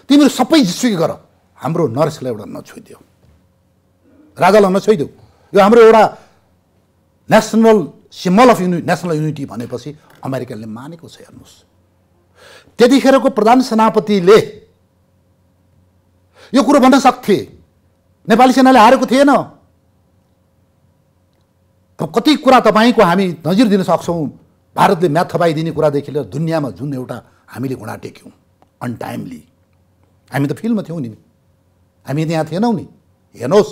Speaker 2: तिमीहरू सबै जिसुकी गर हाम्रो नर्सलाई एउटा नछोइदियो राजालाई नछोइदियो यो हाम्रो एउटा national symbol of uni national unity भनेपछि अमेरिकाले मानेको छ हेर्नुहोस् त्यतिखेरको प्रधान सेनापतिले यो कुरो भन्न सक्थे नेपाली सेनाले हारेको थिएन कति कुरा तपाईँको हामी नजिर दिन सक्छौँ भारतले म्याथ थपाइदिने कुरादेखि लिएर दुनियाँमा जुन एउटा हामीले घुँडा टेक्यौँ अनटाइमली हामी त फिल्डमा थियौँ नि हामी त्यहाँ थिएनौँ नि हेर्नुहोस्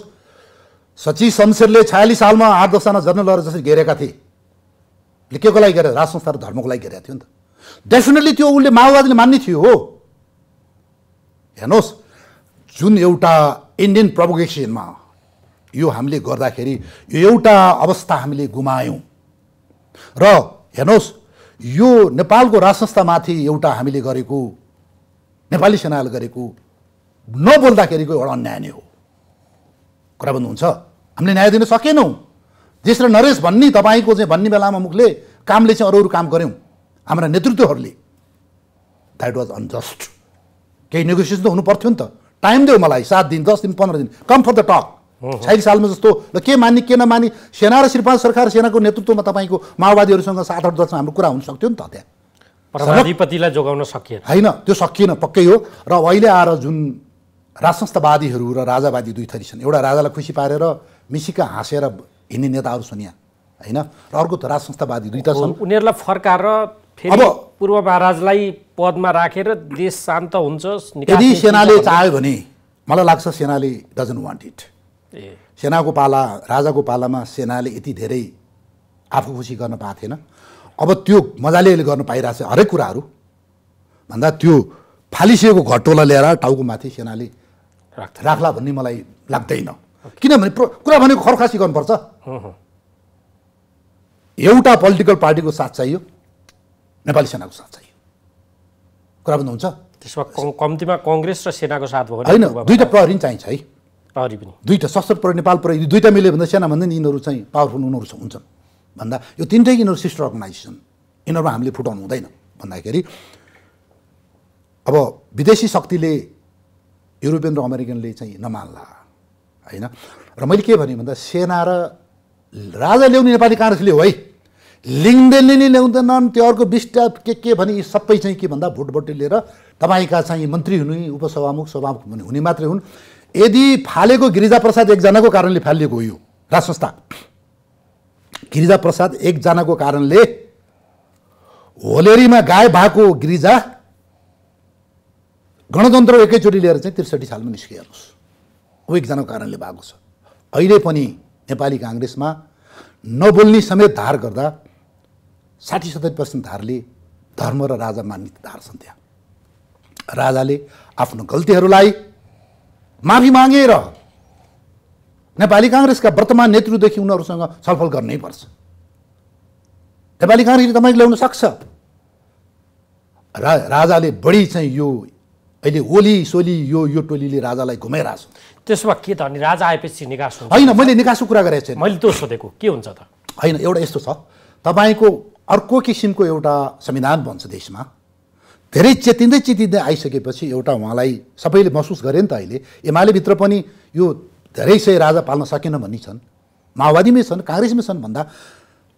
Speaker 2: सचिव शमशेरले छयालिस सालमा आठ दसजना जर्नलहरू जसरी घेरेका थिए ले के को लागि गरेर राज संस्था र धर्मको लागि घेरेको थियो नि त डेफिनेटली त्यो उसले माओवादीले मान्ने थियो हो हेर्नुहोस् जुन एउटा इन्डियन प्रभोगेसनमा यो हामीले गर्दाखेरि यो एउटा अवस्था हामीले गुमायौँ र हेर्नुहोस् यो नेपालको राज संस्थामाथि एउटा हामीले गरेको नेपाली सेनाले गरेको नबोल्दाखेरिको एउटा अन्याय नै हो कुरा भन्नुहुन्छ हामीले न्याय दिन सकेनौँ देश र नरेश भन्ने तपाईँको चाहिँ भन्ने बेलामा मुखले कामले चाहिँ अरू अरू काम गऱ्यौँ हाम्रा नेतृत्वहरूले द्याट वाज अनजस्ट केही नेगोसिएसन त हुनु पर्थ्यो नि त टाइम देऊ मलाई सात दिन दस दिन पन्ध्र दिन कम फर द टक छैली सालमा जस्तो र के मान्ने के नमाने सेना र श्रीपाल सरकार सेनाको नेतृत्वमा तपाईँको माओवादीहरूसँग सात आठ दसमा हाम्रो कुरा हुन सक्थ्यो नि त
Speaker 1: त्यहाँ जोगाउन सकिएन
Speaker 2: होइन त्यो सकिएन पक्कै हो र अहिले आएर जुन राजसंस्थावादीहरू र राजावादी दुई थरी छन् एउटा राजालाई खुसी पारेर मिसिका हाँसेर हिँड्ने नेताहरू छन् यहाँ होइन र अर्को त राजसंस्थावादी दुईटा छन्
Speaker 1: उनीहरूलाई फर्काएर अब पूर्व महाराजलाई पदमा राखेर देश शान्त हुन्छ यदि सेनाले
Speaker 2: चाह्यो भने मलाई लाग्छ सेनाले डजन्ट वान्ट इट सेनाको पाला राजाको पालामा सेनाले यति धेरै आफू खुसी गर्न पाएको थिएन अब त्यो मजाले अहिले गर्न पाइरहेको छ हरेक कुराहरू भन्दा त्यो फालिसिएको घटोलाई ल्याएर टाउको माथि सेनाले राख्ला भन्ने मलाई लाग्दैन किनभने कुरा भनेको खरखासी गर्नुपर्छ एउटा पोलिटिकल पार्टीको साथ चाहियो
Speaker 1: नेपाली सेनाको साथ चाहियो कुरा हुन्छ त्यसमा कम्तीमा कङ्ग्रेस र सेनाको साथ भयो होइन दुईवटा
Speaker 2: प्रहरी चाहिन्छ है प्रहरी पनि दुईवटा सशस्त्र प्रहरी नेपाल प्रहरी दुईवटा मिल्यो भन्दा सेना भन्दा नि यिनीहरू चाहिँ पावरफुल उनीहरू हुन्छन् भन्दा यो तिनटै यिनीहरू सिस्टर अर्गनाइजेसन यिनीहरूमा हामीले फुटाउनु हुँदैन भन्दाखेरि अब विदेशी शक्तिले युरोपियन र अमेरिकनले चाहिँ नमान्ला होइन र मैले के भने भन्दा सेना र राजा ल्याउने नेपाली काङ्ग्रेसले हो है लिङ्गदेनले नै ल्याउँदैनन् त्यो अर्को बिस्टा के के भने यी सबै चाहिँ के भन्दा भोटभोटी लिएर तपाईँका चाहिँ मन्त्री हुने उपसभामुख सभामुख हुने मात्रै हुन् यदि फालेको गिरिजाप्रसाद एकजनाको कारणले फालिएको हो यो राज संस्था गिरिजाप्रसाद एकजनाको कारणले होलेरीमा गायब भएको गिरिजा गणतन्त्र एकैचोटि लिएर चाहिँ त्रिसठी सालमा निस्कियो हेर्नुहोस् ऊ एकजनाको कारणले भएको छ अहिले पनि नेपाली काङ्ग्रेसमा नबोल्ने समेत धार गर्दा साठी सत्तरी पर्सेन्ट धारले धर्म र राजा मान्ने धार छन् त्यहाँ राजाले आफ्नो गल्तीहरूलाई माफी मागेर नेपाली काङ्ग्रेसका वर्तमान नेतृत्वदेखि उनीहरूसँग छलफल गर्नै पर्छ नेपाली काङ्ग्रेसले तपाईँले ल्याउन सक्छ रा राजाले बढी चाहिँ यो अहिले ओली सोली यो यो टोलीले राजालाई घुमाइरहेछ
Speaker 1: त्यसमा के त अनि राजा आएपछि निकास होइन
Speaker 2: मैले निकासको कुरा गरेको छैन मैले त्यो सोधेको के हुन्छ त होइन एउटा यस्तो छ तपाईँको अर्को किसिमको एउटा संविधान बन्छ देशमा धेरै चेतिँदै चेतिँदै आइसकेपछि एउटा उहाँलाई सबैले महसुस गरे नि त अहिले एमालेभित्र पनि यो धेरै सय राजा पाल्न सकेन भन्ने छन् माओवादीमै छन् काङ्ग्रेसमै छन् भन्दा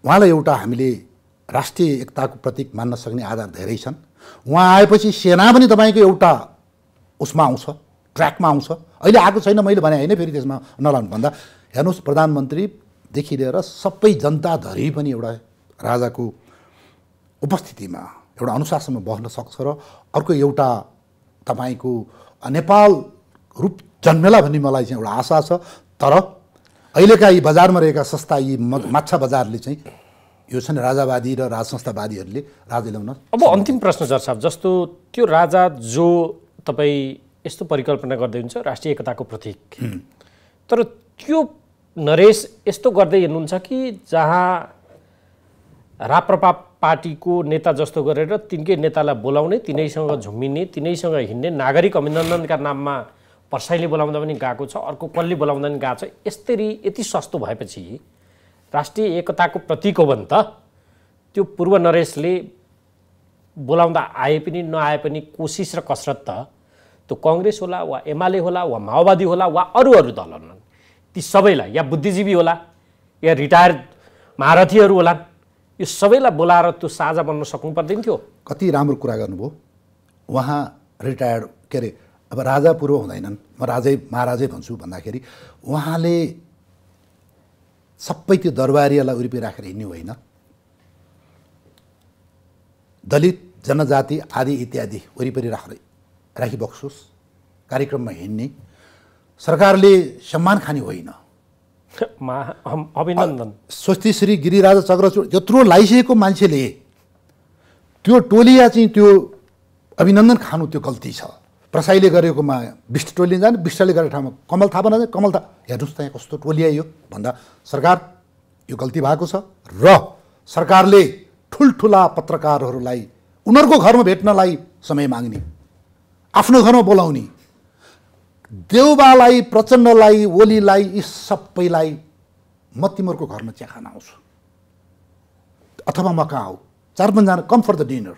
Speaker 2: उहाँलाई एउटा हामीले राष्ट्रिय एकताको प्रतीक मान्न सक्ने आधार धेरै छन् उहाँ आएपछि सेना पनि तपाईँको एउटा उसमा आउँछ ट्र्याकमा आउँछ अहिले आएको छैन मैले भने होइन फेरि त्यसमा नलाउनु भन्दा हेर्नुहोस् प्रधानमन्त्रीदेखि लिएर सबै जनताधरि पनि एउटा राजाको उपस्थितिमा एउटा अनुशासनमा बस्न सक्छ र अर्को एउटा तपाईँको नेपाल रूप जन्मेला भन्ने मलाई चाहिँ एउटा आशा छ तर अहिलेका यी बजारमा रहेका सस्ता यी माछा बजारले चाहिँ यो छन् राजावादी र राजसंस्थावादीहरूले राजा
Speaker 1: ल्याउन अब अन्तिम प्रश्न जर साहब जस्तो त्यो राजा जो तपाईँ यस्तो परिकल्पना गर्दै हुन्छ राष्ट्रिय एकताको प्रतीक तर त्यो नरेश यस्तो गर्दै हिँड्नुहुन्छ कि जहाँ राप्रपा पार्टीको नेता जस्तो गरेर तिनकै नेतालाई बोलाउने तिनैसँग झुम्मिने तिनैसँग हिँड्ने नागरिक अभिनन्दनका नाममा पर्साईले बोलाउँदा पनि गएको छ अर्को कसले बोलाउँदा पनि गएको छ यस्तरी यति सस्तो भएपछि राष्ट्रिय एकताको प्रतीक हो भने त त्यो पूर्व नरेशले बोलाउँदा आए पनि नआए पनि कोसिस र कसरत त त्यो कङ्ग्रेस होला वा एमाले होला वा माओवादी होला वा अरू अरू दलहरू ती सबैलाई या बुद्धिजीवी होला या रिटायर्ड महारथीहरू होला यो सबैलाई बोलाएर त्यो साझा बन्न सक्नु पर्दैन थियो
Speaker 2: कति राम्रो कुरा गर्नुभयो उहाँ रिटायर्ड के अरे अब राजा पूर्व हुँदैनन् म राजै महाराजै भन्छु भन्दाखेरि उहाँले सबै त्यो दरबारीलाई वरिपरि राखेर हिँड्नु होइन दलित जनजाति आदि इत्यादि वरिपरि राखेर राखिबक्सोस् कार्यक्रममा हिँड्ने सरकारले सम्मान खाने होइन अभिनन्दन स्वस्ति श्री गिरिराज चक्रचूड जत्रो लाइसकेको मान्छेले त्यो टोलिया चाहिँ त्यो अभिनन्दन खानु त्यो गल्ती छ प्रसाईले गरेकोमा विष्ट टोलिन जाने विष्टले गरेको ठाउँमा कमल थापा नजाने कमल था हेर्नुहोस् त यहाँ कस्तो टोलिया यो भन्दा सरकार यो गल्ती भएको छ र सरकारले ठुल्ठुला पत्रकारहरूलाई उनीहरूको घरमा भेट्नलाई समय माग्ने आफ्नो घरमा बोलाउने देउबालाई प्रचण्डलाई ओलीलाई यी सबैलाई म तिमीहरूको घरमा चिया खान आउँछु अथवा म कहाँ आऊ चार पाँचजना come for the dinner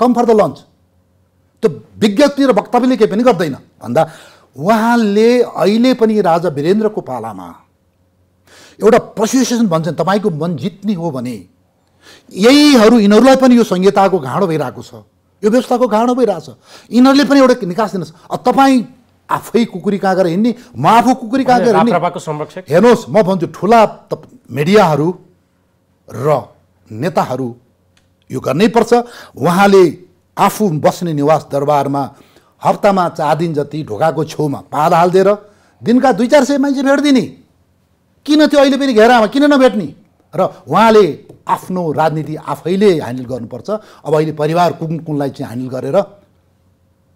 Speaker 2: come for the lunch त्यो विज्ञप्ति र वक्तव्यले केही पनि गर्दैन भन्दा उहाँले अहिले पनि राजा वीरेन्द्रको पालामा एउटा प्रसिएसन भन्छन् तपाईँको मन जित्ने हो भने यहीहरू यिनीहरूलाई पनि यो संहिताको घाँडो भइरहेको छ यो व्यवस्थाको गाह्रो भइरहेछ यिनीहरूले पनि एउटा निकास दिनुहोस् तपाईँ आफै कुकुरी गएर हिँड्ने म आफू कुकुरी कागेर
Speaker 1: हिँड्ने
Speaker 2: हेर्नुहोस् म भन्छु ठुला मिडियाहरू र नेताहरू यो गर्नै पर्छ उहाँले आफू बस्ने निवास दरबारमा हप्तामा चार दिन जति ढोकाको छेउमा पाद हालिदिएर दिनका दुई चार सय मान्छे दिने किन त्यो अहिले पनि घेरामा किन नभेट्ने र उहाँले आफ्नो राजनीति आफैले ह्यान्डल गर्नुपर्छ अब अहिले परिवार कुन कुनलाई चाहिँ ह्यान्डल गरेर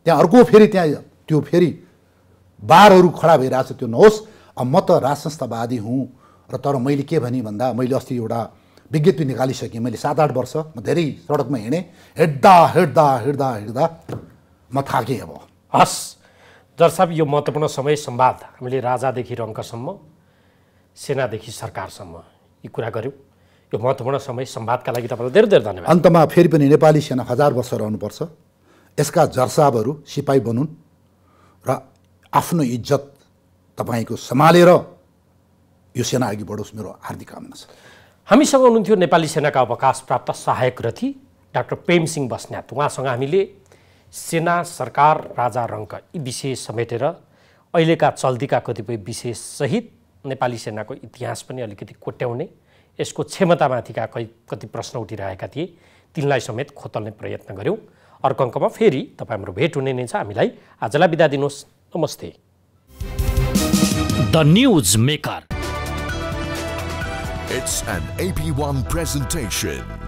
Speaker 2: त्यहाँ अर्को फेरि त्यहाँ त्यो फेरि बारहरू खडा भइरहेको छ त्यो नहोस् अब म त राज संस्थावादी हुँ र तर मैले के भने भन्दा मैले अस्ति एउटा विज्ञप्ति निकालिसकेँ मैले सात आठ वर्ष म धेरै सडकमा हिँडेँ हिँड्दा हिँड्दा हिँड्दा हिँड्दा म थाकेँ
Speaker 1: अब हस् जर यो महत्त्वपूर्ण समय सम्वाद हामीले राजादेखि रङ्कसम्म सेनादेखि सरकारसम्म यी कुरा गऱ्यौँ यो महत्त्वपूर्ण समय सम्वादका लागि तपाईँलाई धेरै धेरै धन्यवाद अन्तमा
Speaker 2: फेरि पनि नेपाली सेना हजार वर्ष रहनुपर्छ यसका जर्साबहरू सिपाही बनुन् र आफ्नो इज्जत तपाईँको सम्हालेर यो सेना अघि बढोस् मेरो हार्दिक कामना छ
Speaker 1: हामीसँग हुनुहुन्थ्यो नेपाली सेनाका अवकाश प्राप्त सहायक रथी डाक्टर प्रेमसिंह बस्न्यात उहाँसँग हामीले सेना सरकार राजा रङ्क यी विषय समेटेर अहिलेका चल्तीका कतिपय विषयसहित नेपाली सेनाको इतिहास पनि अलिकति कोट्याउने यसको क्षमतामाथिका कै कति प्रश्न उठिरहेका थिए तिनलाई समेत खोतल्ने प्रयत्न गऱ्यौँ अर्को अङ्कमा फेरि तपाईँ हाम्रो भेट हुने नै छ हामीलाई आजलाई बिदा दिनुहोस् नमस्ते द न्युज मेकर प्रेजेन्टेसन